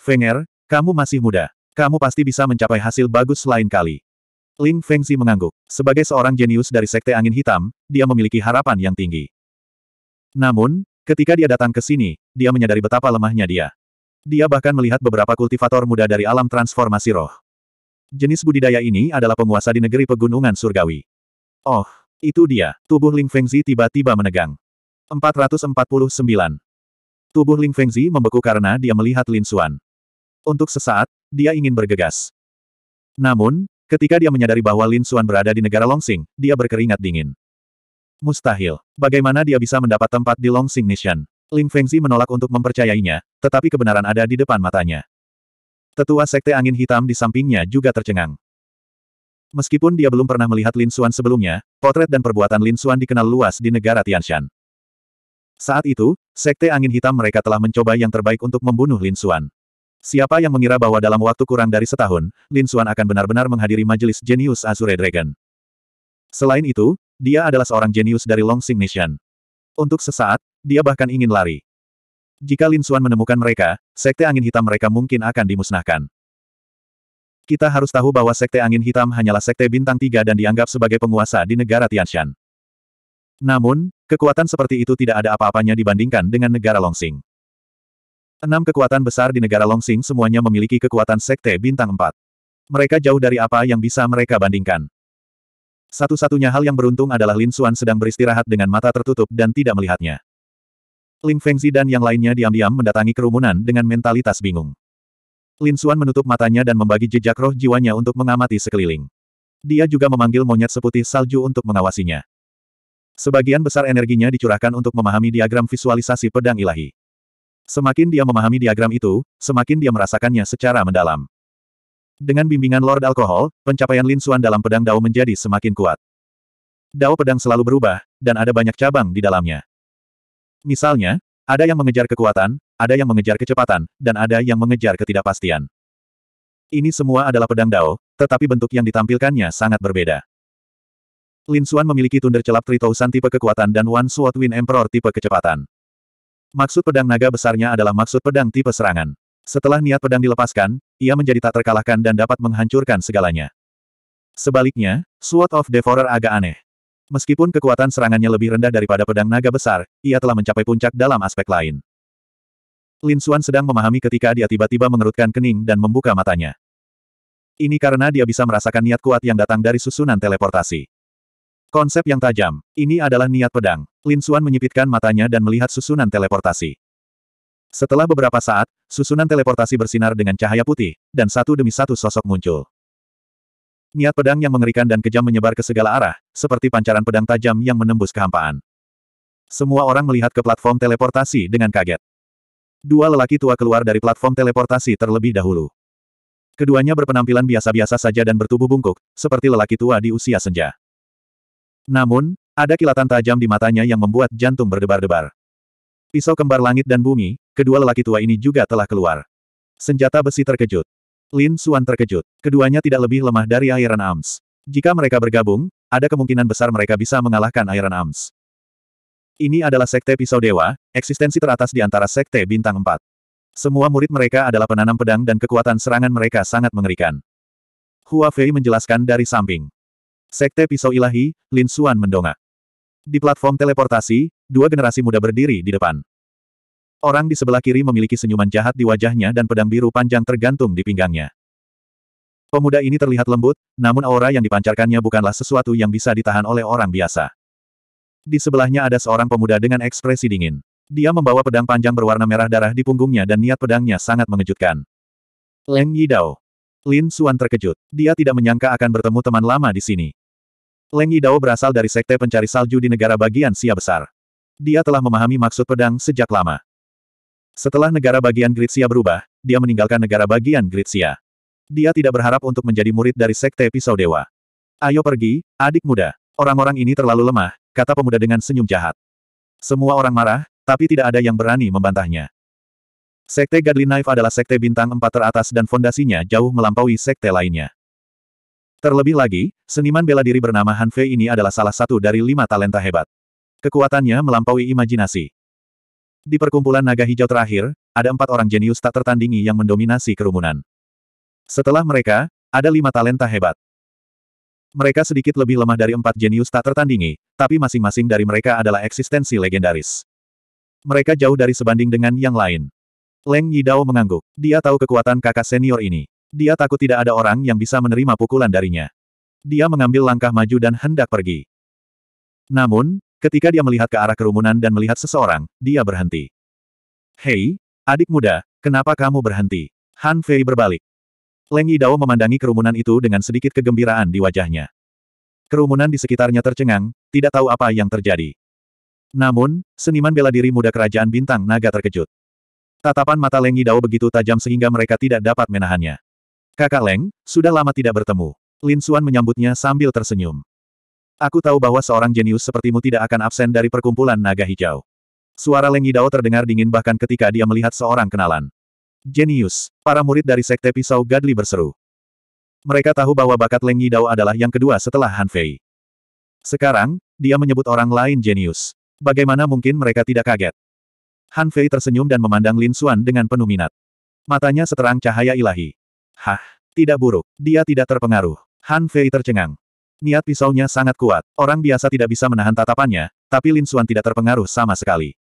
Fenger, kamu masih muda. Kamu pasti bisa mencapai hasil bagus lain kali. Ling Fengzi mengangguk. Sebagai seorang jenius dari Sekte Angin Hitam, dia memiliki harapan yang tinggi. Namun, ketika dia datang ke sini, dia menyadari betapa lemahnya dia. Dia bahkan melihat beberapa kultivator muda dari alam transformasi roh. Jenis budidaya ini adalah penguasa di negeri pegunungan surgawi. Oh, itu dia. Tubuh Ling Fengzi tiba-tiba menegang. 449. Tubuh Ling Fengzi membeku karena dia melihat Lin Xuan. Untuk sesaat, dia ingin bergegas. Namun, ketika dia menyadari bahwa Lin Xuan berada di negara Longsing, dia berkeringat dingin. Mustahil. Bagaimana dia bisa mendapat tempat di Longsing Nation? Lin Fengzi menolak untuk mempercayainya, tetapi kebenaran ada di depan matanya. Tetua Sekte Angin Hitam di sampingnya juga tercengang. Meskipun dia belum pernah melihat Lin Xuan sebelumnya, potret dan perbuatan Lin Xuan dikenal luas di negara Tianshan. Saat itu, Sekte Angin Hitam mereka telah mencoba yang terbaik untuk membunuh Lin Xuan. Siapa yang mengira bahwa dalam waktu kurang dari setahun, Lin Xuan akan benar-benar menghadiri majelis jenius Azure Dragon. Selain itu, dia adalah seorang jenius dari Long Nation. Untuk sesaat, dia bahkan ingin lari. Jika Lin Xuan menemukan mereka, sekte angin hitam mereka mungkin akan dimusnahkan. Kita harus tahu bahwa sekte angin hitam hanyalah sekte bintang tiga dan dianggap sebagai penguasa di negara Tianshan. Namun, kekuatan seperti itu tidak ada apa-apanya dibandingkan dengan negara Longsing. Enam kekuatan besar di negara Longxing semuanya memiliki kekuatan sekte bintang empat. Mereka jauh dari apa yang bisa mereka bandingkan. Satu-satunya hal yang beruntung adalah Lin Xuan sedang beristirahat dengan mata tertutup dan tidak melihatnya. Ling Fengzi dan yang lainnya diam-diam mendatangi kerumunan dengan mentalitas bingung. Lin Xuan menutup matanya dan membagi jejak roh jiwanya untuk mengamati sekeliling. Dia juga memanggil monyet seputih salju untuk mengawasinya. Sebagian besar energinya dicurahkan untuk memahami diagram visualisasi pedang ilahi. Semakin dia memahami diagram itu, semakin dia merasakannya secara mendalam. Dengan bimbingan Lord Alkohol, pencapaian Lin Xuan dalam pedang Dao menjadi semakin kuat. Dao pedang selalu berubah, dan ada banyak cabang di dalamnya. Misalnya, ada yang mengejar kekuatan, ada yang mengejar kecepatan, dan ada yang mengejar ketidakpastian. Ini semua adalah pedang Dao, tetapi bentuk yang ditampilkannya sangat berbeda. Lin Xuan memiliki tunder celap Tritousan tipe kekuatan dan One Sword Wind Emperor tipe kecepatan. Maksud pedang naga besarnya adalah maksud pedang tipe serangan. Setelah niat pedang dilepaskan, ia menjadi tak terkalahkan dan dapat menghancurkan segalanya. Sebaliknya, Sword of Devourer agak aneh. Meskipun kekuatan serangannya lebih rendah daripada pedang naga besar, ia telah mencapai puncak dalam aspek lain. Lin Xuan sedang memahami ketika dia tiba-tiba mengerutkan kening dan membuka matanya. Ini karena dia bisa merasakan niat kuat yang datang dari susunan teleportasi. Konsep yang tajam. Ini adalah niat pedang. Lin Xuan menyipitkan matanya dan melihat susunan teleportasi. Setelah beberapa saat, susunan teleportasi bersinar dengan cahaya putih, dan satu demi satu sosok muncul. Niat pedang yang mengerikan dan kejam menyebar ke segala arah, seperti pancaran pedang tajam yang menembus kehampaan. Semua orang melihat ke platform teleportasi dengan kaget. Dua lelaki tua keluar dari platform teleportasi terlebih dahulu. Keduanya berpenampilan biasa-biasa saja dan bertubuh bungkuk, seperti lelaki tua di usia senja. Namun, ada kilatan tajam di matanya yang membuat jantung berdebar-debar. Pisau kembar langit dan bumi, kedua lelaki tua ini juga telah keluar. Senjata besi terkejut. Lin Suan terkejut. Keduanya tidak lebih lemah dari Iron Arms. Jika mereka bergabung, ada kemungkinan besar mereka bisa mengalahkan Iron Arms. Ini adalah Sekte Pisau Dewa, eksistensi teratas di antara Sekte Bintang Empat. Semua murid mereka adalah penanam pedang dan kekuatan serangan mereka sangat mengerikan. Hua Fei menjelaskan dari samping. Sekte Pisau Ilahi, Lin Suan mendongak. Di platform teleportasi, dua generasi muda berdiri di depan. Orang di sebelah kiri memiliki senyuman jahat di wajahnya dan pedang biru panjang tergantung di pinggangnya. Pemuda ini terlihat lembut, namun aura yang dipancarkannya bukanlah sesuatu yang bisa ditahan oleh orang biasa. Di sebelahnya ada seorang pemuda dengan ekspresi dingin. Dia membawa pedang panjang berwarna merah darah di punggungnya dan niat pedangnya sangat mengejutkan. Leng Yidao. Lin Suan terkejut. Dia tidak menyangka akan bertemu teman lama di sini. Leng Yidao berasal dari sekte pencari salju di negara bagian Sia Besar. Dia telah memahami maksud pedang sejak lama. Setelah negara bagian Gritsia berubah, dia meninggalkan negara bagian Gritsia. Dia tidak berharap untuk menjadi murid dari sekte Pisau Dewa. Ayo pergi, adik muda. Orang-orang ini terlalu lemah, kata pemuda dengan senyum jahat. Semua orang marah, tapi tidak ada yang berani membantahnya. Sekte Godly Knife adalah sekte bintang empat teratas dan fondasinya jauh melampaui sekte lainnya. Terlebih lagi, seniman bela diri bernama Han Fei ini adalah salah satu dari lima talenta hebat. Kekuatannya melampaui imajinasi. Di perkumpulan naga hijau terakhir, ada empat orang jenius tak tertandingi yang mendominasi kerumunan. Setelah mereka, ada lima talenta hebat. Mereka sedikit lebih lemah dari empat jenius tak tertandingi, tapi masing-masing dari mereka adalah eksistensi legendaris. Mereka jauh dari sebanding dengan yang lain. Leng Yidao mengangguk. Dia tahu kekuatan kakak senior ini. Dia takut tidak ada orang yang bisa menerima pukulan darinya. Dia mengambil langkah maju dan hendak pergi. Namun, ketika dia melihat ke arah kerumunan dan melihat seseorang, dia berhenti. Hei, adik muda, kenapa kamu berhenti? Han Fei berbalik. Leng Yidao memandangi kerumunan itu dengan sedikit kegembiraan di wajahnya. Kerumunan di sekitarnya tercengang, tidak tahu apa yang terjadi. Namun, seniman bela diri muda kerajaan bintang naga terkejut. Tatapan mata Leng Yidao begitu tajam sehingga mereka tidak dapat menahannya. Kakak Leng, sudah lama tidak bertemu. Lin Suan menyambutnya sambil tersenyum. Aku tahu bahwa seorang jenius sepertimu tidak akan absen dari perkumpulan naga hijau. Suara Leng Yidao terdengar dingin bahkan ketika dia melihat seorang kenalan. Jenius, para murid dari Sekte Pisau Gadli berseru. Mereka tahu bahwa bakat Leng Yidao adalah yang kedua setelah Han Fei. Sekarang, dia menyebut orang lain jenius. Bagaimana mungkin mereka tidak kaget? Han Fei tersenyum dan memandang Lin Xuan dengan penuh minat. Matanya seterang cahaya ilahi. Hah, tidak buruk. Dia tidak terpengaruh. Han Fei tercengang. Niat pisaunya sangat kuat. Orang biasa tidak bisa menahan tatapannya, tapi Lin Xuan tidak terpengaruh sama sekali.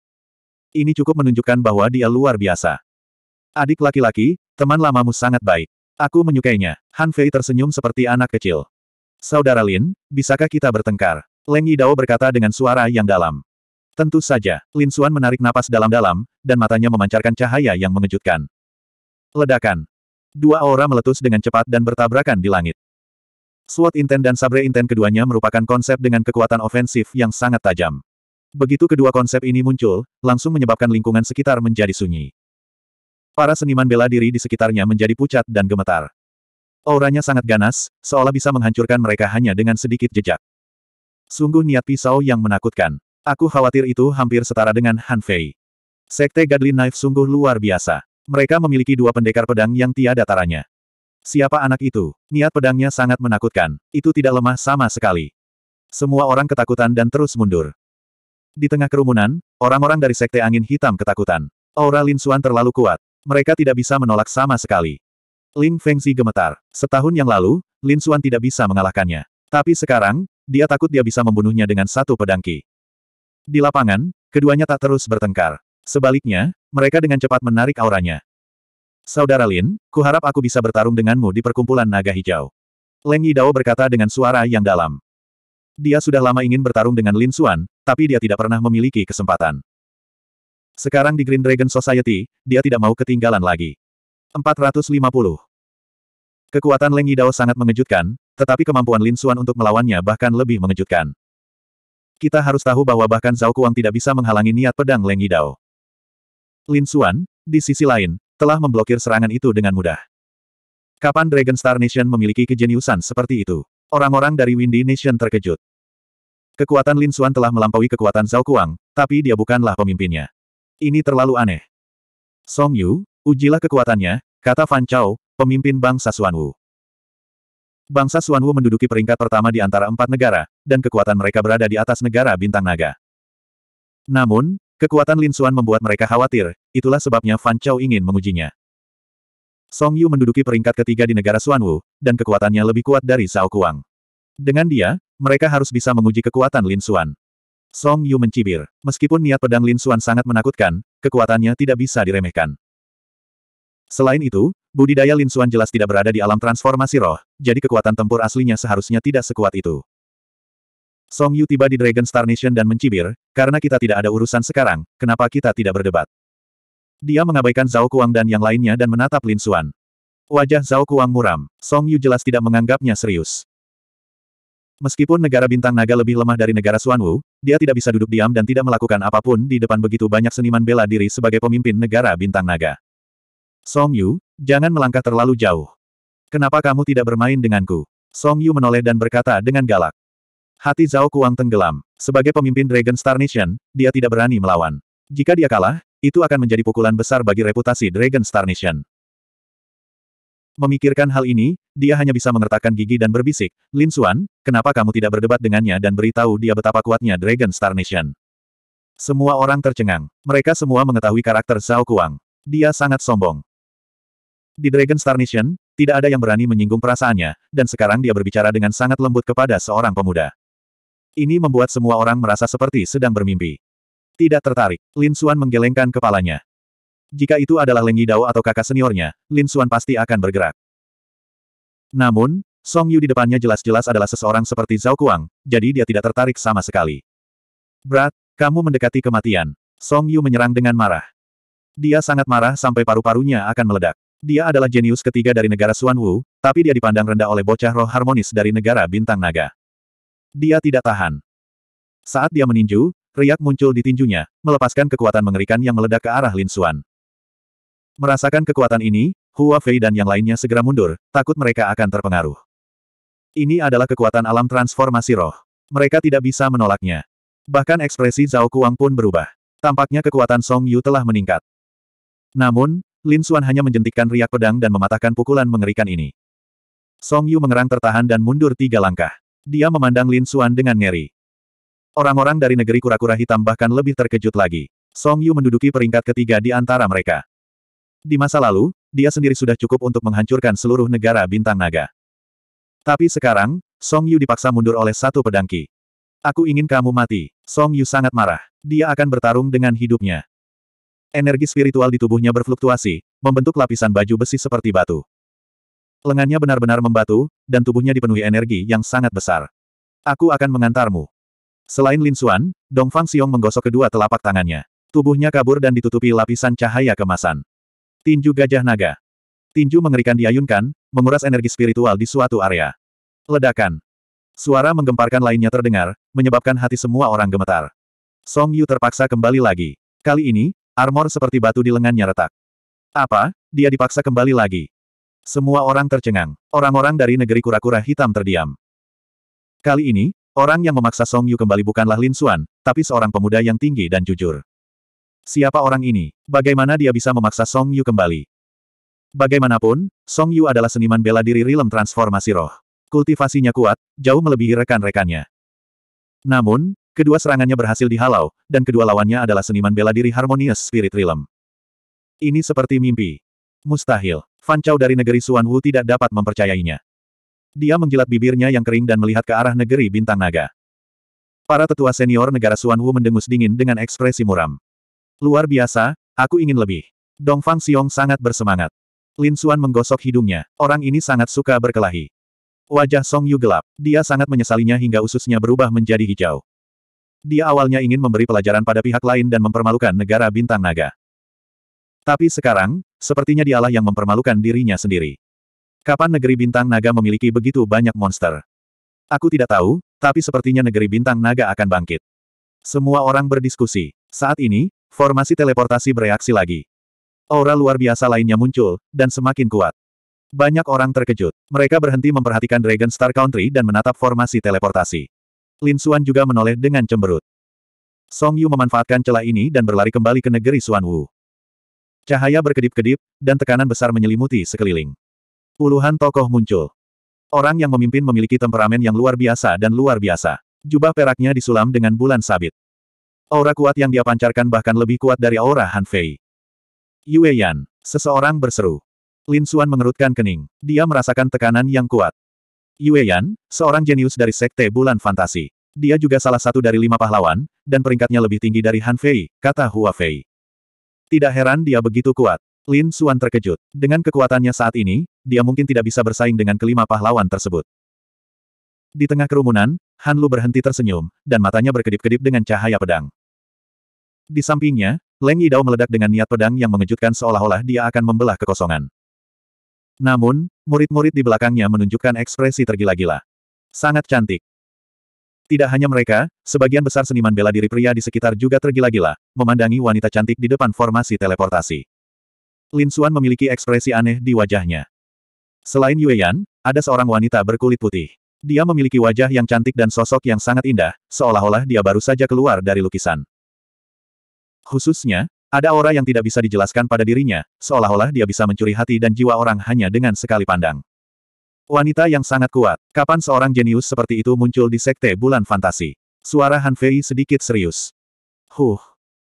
Ini cukup menunjukkan bahwa dia luar biasa. Adik laki-laki, teman lamamu sangat baik. Aku menyukainya. Han Fei tersenyum seperti anak kecil. Saudara Lin, bisakah kita bertengkar? Leng Yidao berkata dengan suara yang dalam. Tentu saja, Lin Xuan menarik napas dalam-dalam, dan matanya memancarkan cahaya yang mengejutkan. Ledakan. Dua aura meletus dengan cepat dan bertabrakan di langit. Sword Inten dan Sabre Inten keduanya merupakan konsep dengan kekuatan ofensif yang sangat tajam. Begitu kedua konsep ini muncul, langsung menyebabkan lingkungan sekitar menjadi sunyi. Para seniman bela diri di sekitarnya menjadi pucat dan gemetar. Auranya sangat ganas, seolah bisa menghancurkan mereka hanya dengan sedikit jejak. Sungguh niat pisau yang menakutkan. Aku khawatir itu hampir setara dengan Han Fei. Sekte Godly Knife sungguh luar biasa. Mereka memiliki dua pendekar pedang yang tiada taranya. Siapa anak itu? Niat pedangnya sangat menakutkan. Itu tidak lemah sama sekali. Semua orang ketakutan dan terus mundur. Di tengah kerumunan, orang-orang dari Sekte Angin Hitam ketakutan. Aura Lin Xuan terlalu kuat. Mereka tidak bisa menolak sama sekali. Ling Fengzi gemetar. Setahun yang lalu, Lin Xuan tidak bisa mengalahkannya. Tapi sekarang, dia takut dia bisa membunuhnya dengan satu pedang ki. Di lapangan, keduanya tak terus bertengkar. Sebaliknya, mereka dengan cepat menarik auranya. Saudara Lin, kuharap aku bisa bertarung denganmu di perkumpulan naga hijau. Leng Yidao berkata dengan suara yang dalam. Dia sudah lama ingin bertarung dengan Lin Xuan, tapi dia tidak pernah memiliki kesempatan. Sekarang di Green Dragon Society, dia tidak mau ketinggalan lagi. 450. Kekuatan Leng Yidao sangat mengejutkan, tetapi kemampuan Lin Xuan untuk melawannya bahkan lebih mengejutkan. Kita harus tahu bahwa bahkan Zhao Kuang tidak bisa menghalangi niat pedang Leng Yidao. Lin Xuan, di sisi lain, telah memblokir serangan itu dengan mudah. Kapan Dragon Star Nation memiliki kejeniusan seperti itu? Orang-orang dari Windy Nation terkejut. Kekuatan Lin Xuan telah melampaui kekuatan Zhao Kuang, tapi dia bukanlah pemimpinnya. Ini terlalu aneh. Song Yu, ujilah kekuatannya, kata Fan Chao, pemimpin bangsa Xuan Wu. Bangsa Xuanwu menduduki peringkat pertama di antara empat negara, dan kekuatan mereka berada di atas negara bintang naga. Namun, kekuatan Lin Xuan membuat mereka khawatir, itulah sebabnya Fan Chao ingin mengujinya. Song Yu menduduki peringkat ketiga di negara Xuanwu, dan kekuatannya lebih kuat dari Zhao Kuang. Dengan dia, mereka harus bisa menguji kekuatan Lin Xuan. Song Yu mencibir. Meskipun niat pedang Lin Xuan sangat menakutkan, kekuatannya tidak bisa diremehkan. Selain itu, Budidaya Lin Xuan jelas tidak berada di alam transformasi roh, jadi kekuatan tempur aslinya seharusnya tidak sekuat itu. Song Yu tiba di Dragon Star Nation dan mencibir, karena kita tidak ada urusan sekarang, kenapa kita tidak berdebat? Dia mengabaikan Zhao Kuang dan yang lainnya dan menatap Lin Xuan. Wajah Zhao Kuang muram, Song Yu jelas tidak menganggapnya serius. Meskipun negara bintang naga lebih lemah dari negara Wu, dia tidak bisa duduk diam dan tidak melakukan apapun di depan begitu banyak seniman bela diri sebagai pemimpin negara bintang naga. Song Yu, Jangan melangkah terlalu jauh. Kenapa kamu tidak bermain denganku? Song Yu menoleh dan berkata dengan galak. Hati Zhao Kuang tenggelam. Sebagai pemimpin Dragon Star Nation, dia tidak berani melawan. Jika dia kalah, itu akan menjadi pukulan besar bagi reputasi Dragon Star Nation. Memikirkan hal ini, dia hanya bisa mengertakkan gigi dan berbisik, Lin Xuan, kenapa kamu tidak berdebat dengannya dan beritahu dia betapa kuatnya Dragon Star Nation. Semua orang tercengang. Mereka semua mengetahui karakter Zhao Kuang. Dia sangat sombong. Di Dragon Star Nation, tidak ada yang berani menyinggung perasaannya, dan sekarang dia berbicara dengan sangat lembut kepada seorang pemuda. Ini membuat semua orang merasa seperti sedang bermimpi. Tidak tertarik, Lin Xuan menggelengkan kepalanya. Jika itu adalah Leng Yidao atau kakak seniornya, Lin Xuan pasti akan bergerak. Namun, Song Yu di depannya jelas-jelas adalah seseorang seperti Zhao Kuang, jadi dia tidak tertarik sama sekali. Berat, kamu mendekati kematian. Song Yu menyerang dengan marah. Dia sangat marah sampai paru-parunya akan meledak. Dia adalah jenius ketiga dari negara Suan Wu, tapi dia dipandang rendah oleh bocah roh harmonis dari negara bintang naga. Dia tidak tahan. Saat dia meninju, riak muncul di tinjunya, melepaskan kekuatan mengerikan yang meledak ke arah Lin Xuan. Merasakan kekuatan ini, Hua Fei dan yang lainnya segera mundur, takut mereka akan terpengaruh. Ini adalah kekuatan alam transformasi roh. Mereka tidak bisa menolaknya. Bahkan ekspresi Zhao Kuang pun berubah. Tampaknya kekuatan Song Yu telah meningkat. Namun, Lin Xuan hanya menjentikkan riak pedang dan mematahkan pukulan mengerikan ini. Song Yu mengerang tertahan dan mundur tiga langkah. Dia memandang Lin Xuan dengan ngeri. Orang-orang dari negeri kura-kura hitam bahkan lebih terkejut lagi. Song Yu menduduki peringkat ketiga di antara mereka. Di masa lalu, dia sendiri sudah cukup untuk menghancurkan seluruh negara bintang naga. Tapi sekarang, Song Yu dipaksa mundur oleh satu pedangki. Aku ingin kamu mati. Song Yu sangat marah. Dia akan bertarung dengan hidupnya. Energi spiritual di tubuhnya berfluktuasi, membentuk lapisan baju besi seperti batu. Lengannya benar-benar membatu, dan tubuhnya dipenuhi energi yang sangat besar. Aku akan mengantarmu. Selain Lin Xuan, Dong Fang Xiong menggosok kedua telapak tangannya. Tubuhnya kabur dan ditutupi lapisan cahaya kemasan. Tinju Gajah Naga. Tinju mengerikan diayunkan, menguras energi spiritual di suatu area. Ledakan. Suara menggemparkan lainnya terdengar, menyebabkan hati semua orang gemetar. Song Yu terpaksa kembali lagi. Kali ini, Armor seperti batu di lengannya retak. Apa? Dia dipaksa kembali lagi. Semua orang tercengang. Orang-orang dari negeri kura-kura hitam terdiam. Kali ini, orang yang memaksa Song Yu kembali bukanlah Lin Xuan, tapi seorang pemuda yang tinggi dan jujur. Siapa orang ini? Bagaimana dia bisa memaksa Song Yu kembali? Bagaimanapun, Song Yu adalah seniman bela diri rilem transformasi roh. Kultivasinya kuat, jauh melebihi rekan-rekannya. Namun, Kedua serangannya berhasil dihalau, dan kedua lawannya adalah seniman bela diri Harmonious Spirit Realm. Ini seperti mimpi. Mustahil. Fan Chao dari negeri Suan Wu tidak dapat mempercayainya. Dia menjilat bibirnya yang kering dan melihat ke arah negeri bintang naga. Para tetua senior negara Suan Wu mendengus dingin dengan ekspresi muram. Luar biasa, aku ingin lebih. Dong Fang Xiong sangat bersemangat. Lin Suan menggosok hidungnya. Orang ini sangat suka berkelahi. Wajah Song Yu gelap. Dia sangat menyesalinya hingga ususnya berubah menjadi hijau. Dia awalnya ingin memberi pelajaran pada pihak lain dan mempermalukan negara bintang naga. Tapi sekarang, sepertinya dialah yang mempermalukan dirinya sendiri. Kapan negeri bintang naga memiliki begitu banyak monster? Aku tidak tahu, tapi sepertinya negeri bintang naga akan bangkit. Semua orang berdiskusi. Saat ini, formasi teleportasi bereaksi lagi. Aura luar biasa lainnya muncul, dan semakin kuat. Banyak orang terkejut. Mereka berhenti memperhatikan Dragon Star Country dan menatap formasi teleportasi. Lin Xuan juga menoleh dengan cemberut. Song Yu memanfaatkan celah ini dan berlari kembali ke negeri Xuan Wu. Cahaya berkedip-kedip, dan tekanan besar menyelimuti sekeliling. Puluhan tokoh muncul. Orang yang memimpin memiliki temperamen yang luar biasa dan luar biasa. Jubah peraknya disulam dengan bulan sabit. Aura kuat yang dia pancarkan bahkan lebih kuat dari aura Han Fei. Yue Yan, seseorang berseru. Lin Xuan mengerutkan kening. Dia merasakan tekanan yang kuat. Yue Yan, seorang jenius dari Sekte Bulan Fantasi. Dia juga salah satu dari lima pahlawan, dan peringkatnya lebih tinggi dari Han Fei, kata Hua Fei. Tidak heran dia begitu kuat. Lin Suan terkejut. Dengan kekuatannya saat ini, dia mungkin tidak bisa bersaing dengan kelima pahlawan tersebut. Di tengah kerumunan, Han Lu berhenti tersenyum, dan matanya berkedip-kedip dengan cahaya pedang. Di sampingnya, Leng Yidao meledak dengan niat pedang yang mengejutkan seolah-olah dia akan membelah kekosongan. Namun, murid-murid di belakangnya menunjukkan ekspresi tergila-gila. Sangat cantik. Tidak hanya mereka, sebagian besar seniman bela diri pria di sekitar juga tergila-gila, memandangi wanita cantik di depan formasi teleportasi. Lin Xuan memiliki ekspresi aneh di wajahnya. Selain Yue Yan, ada seorang wanita berkulit putih. Dia memiliki wajah yang cantik dan sosok yang sangat indah, seolah-olah dia baru saja keluar dari lukisan. Khususnya, ada aura yang tidak bisa dijelaskan pada dirinya, seolah-olah dia bisa mencuri hati dan jiwa orang hanya dengan sekali pandang. Wanita yang sangat kuat. Kapan seorang jenius seperti itu muncul di Sekte Bulan Fantasi? Suara Han Fei sedikit serius. Huh.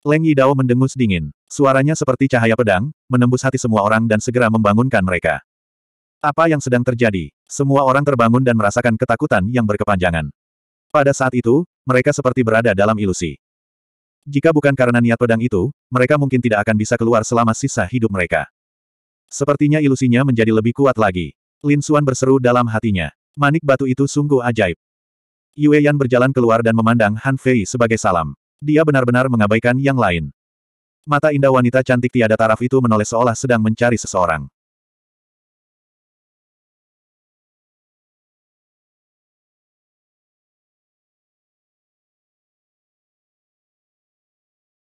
Leng Yidao mendengus dingin. Suaranya seperti cahaya pedang, menembus hati semua orang dan segera membangunkan mereka. Apa yang sedang terjadi? Semua orang terbangun dan merasakan ketakutan yang berkepanjangan. Pada saat itu, mereka seperti berada dalam ilusi. Jika bukan karena niat pedang itu, mereka mungkin tidak akan bisa keluar selama sisa hidup mereka. Sepertinya ilusinya menjadi lebih kuat lagi. Lin Xuan berseru dalam hatinya. Manik batu itu sungguh ajaib. Yue Yan berjalan keluar dan memandang Han Fei sebagai salam. Dia benar-benar mengabaikan yang lain. Mata indah wanita cantik tiada taraf itu menoleh seolah sedang mencari seseorang.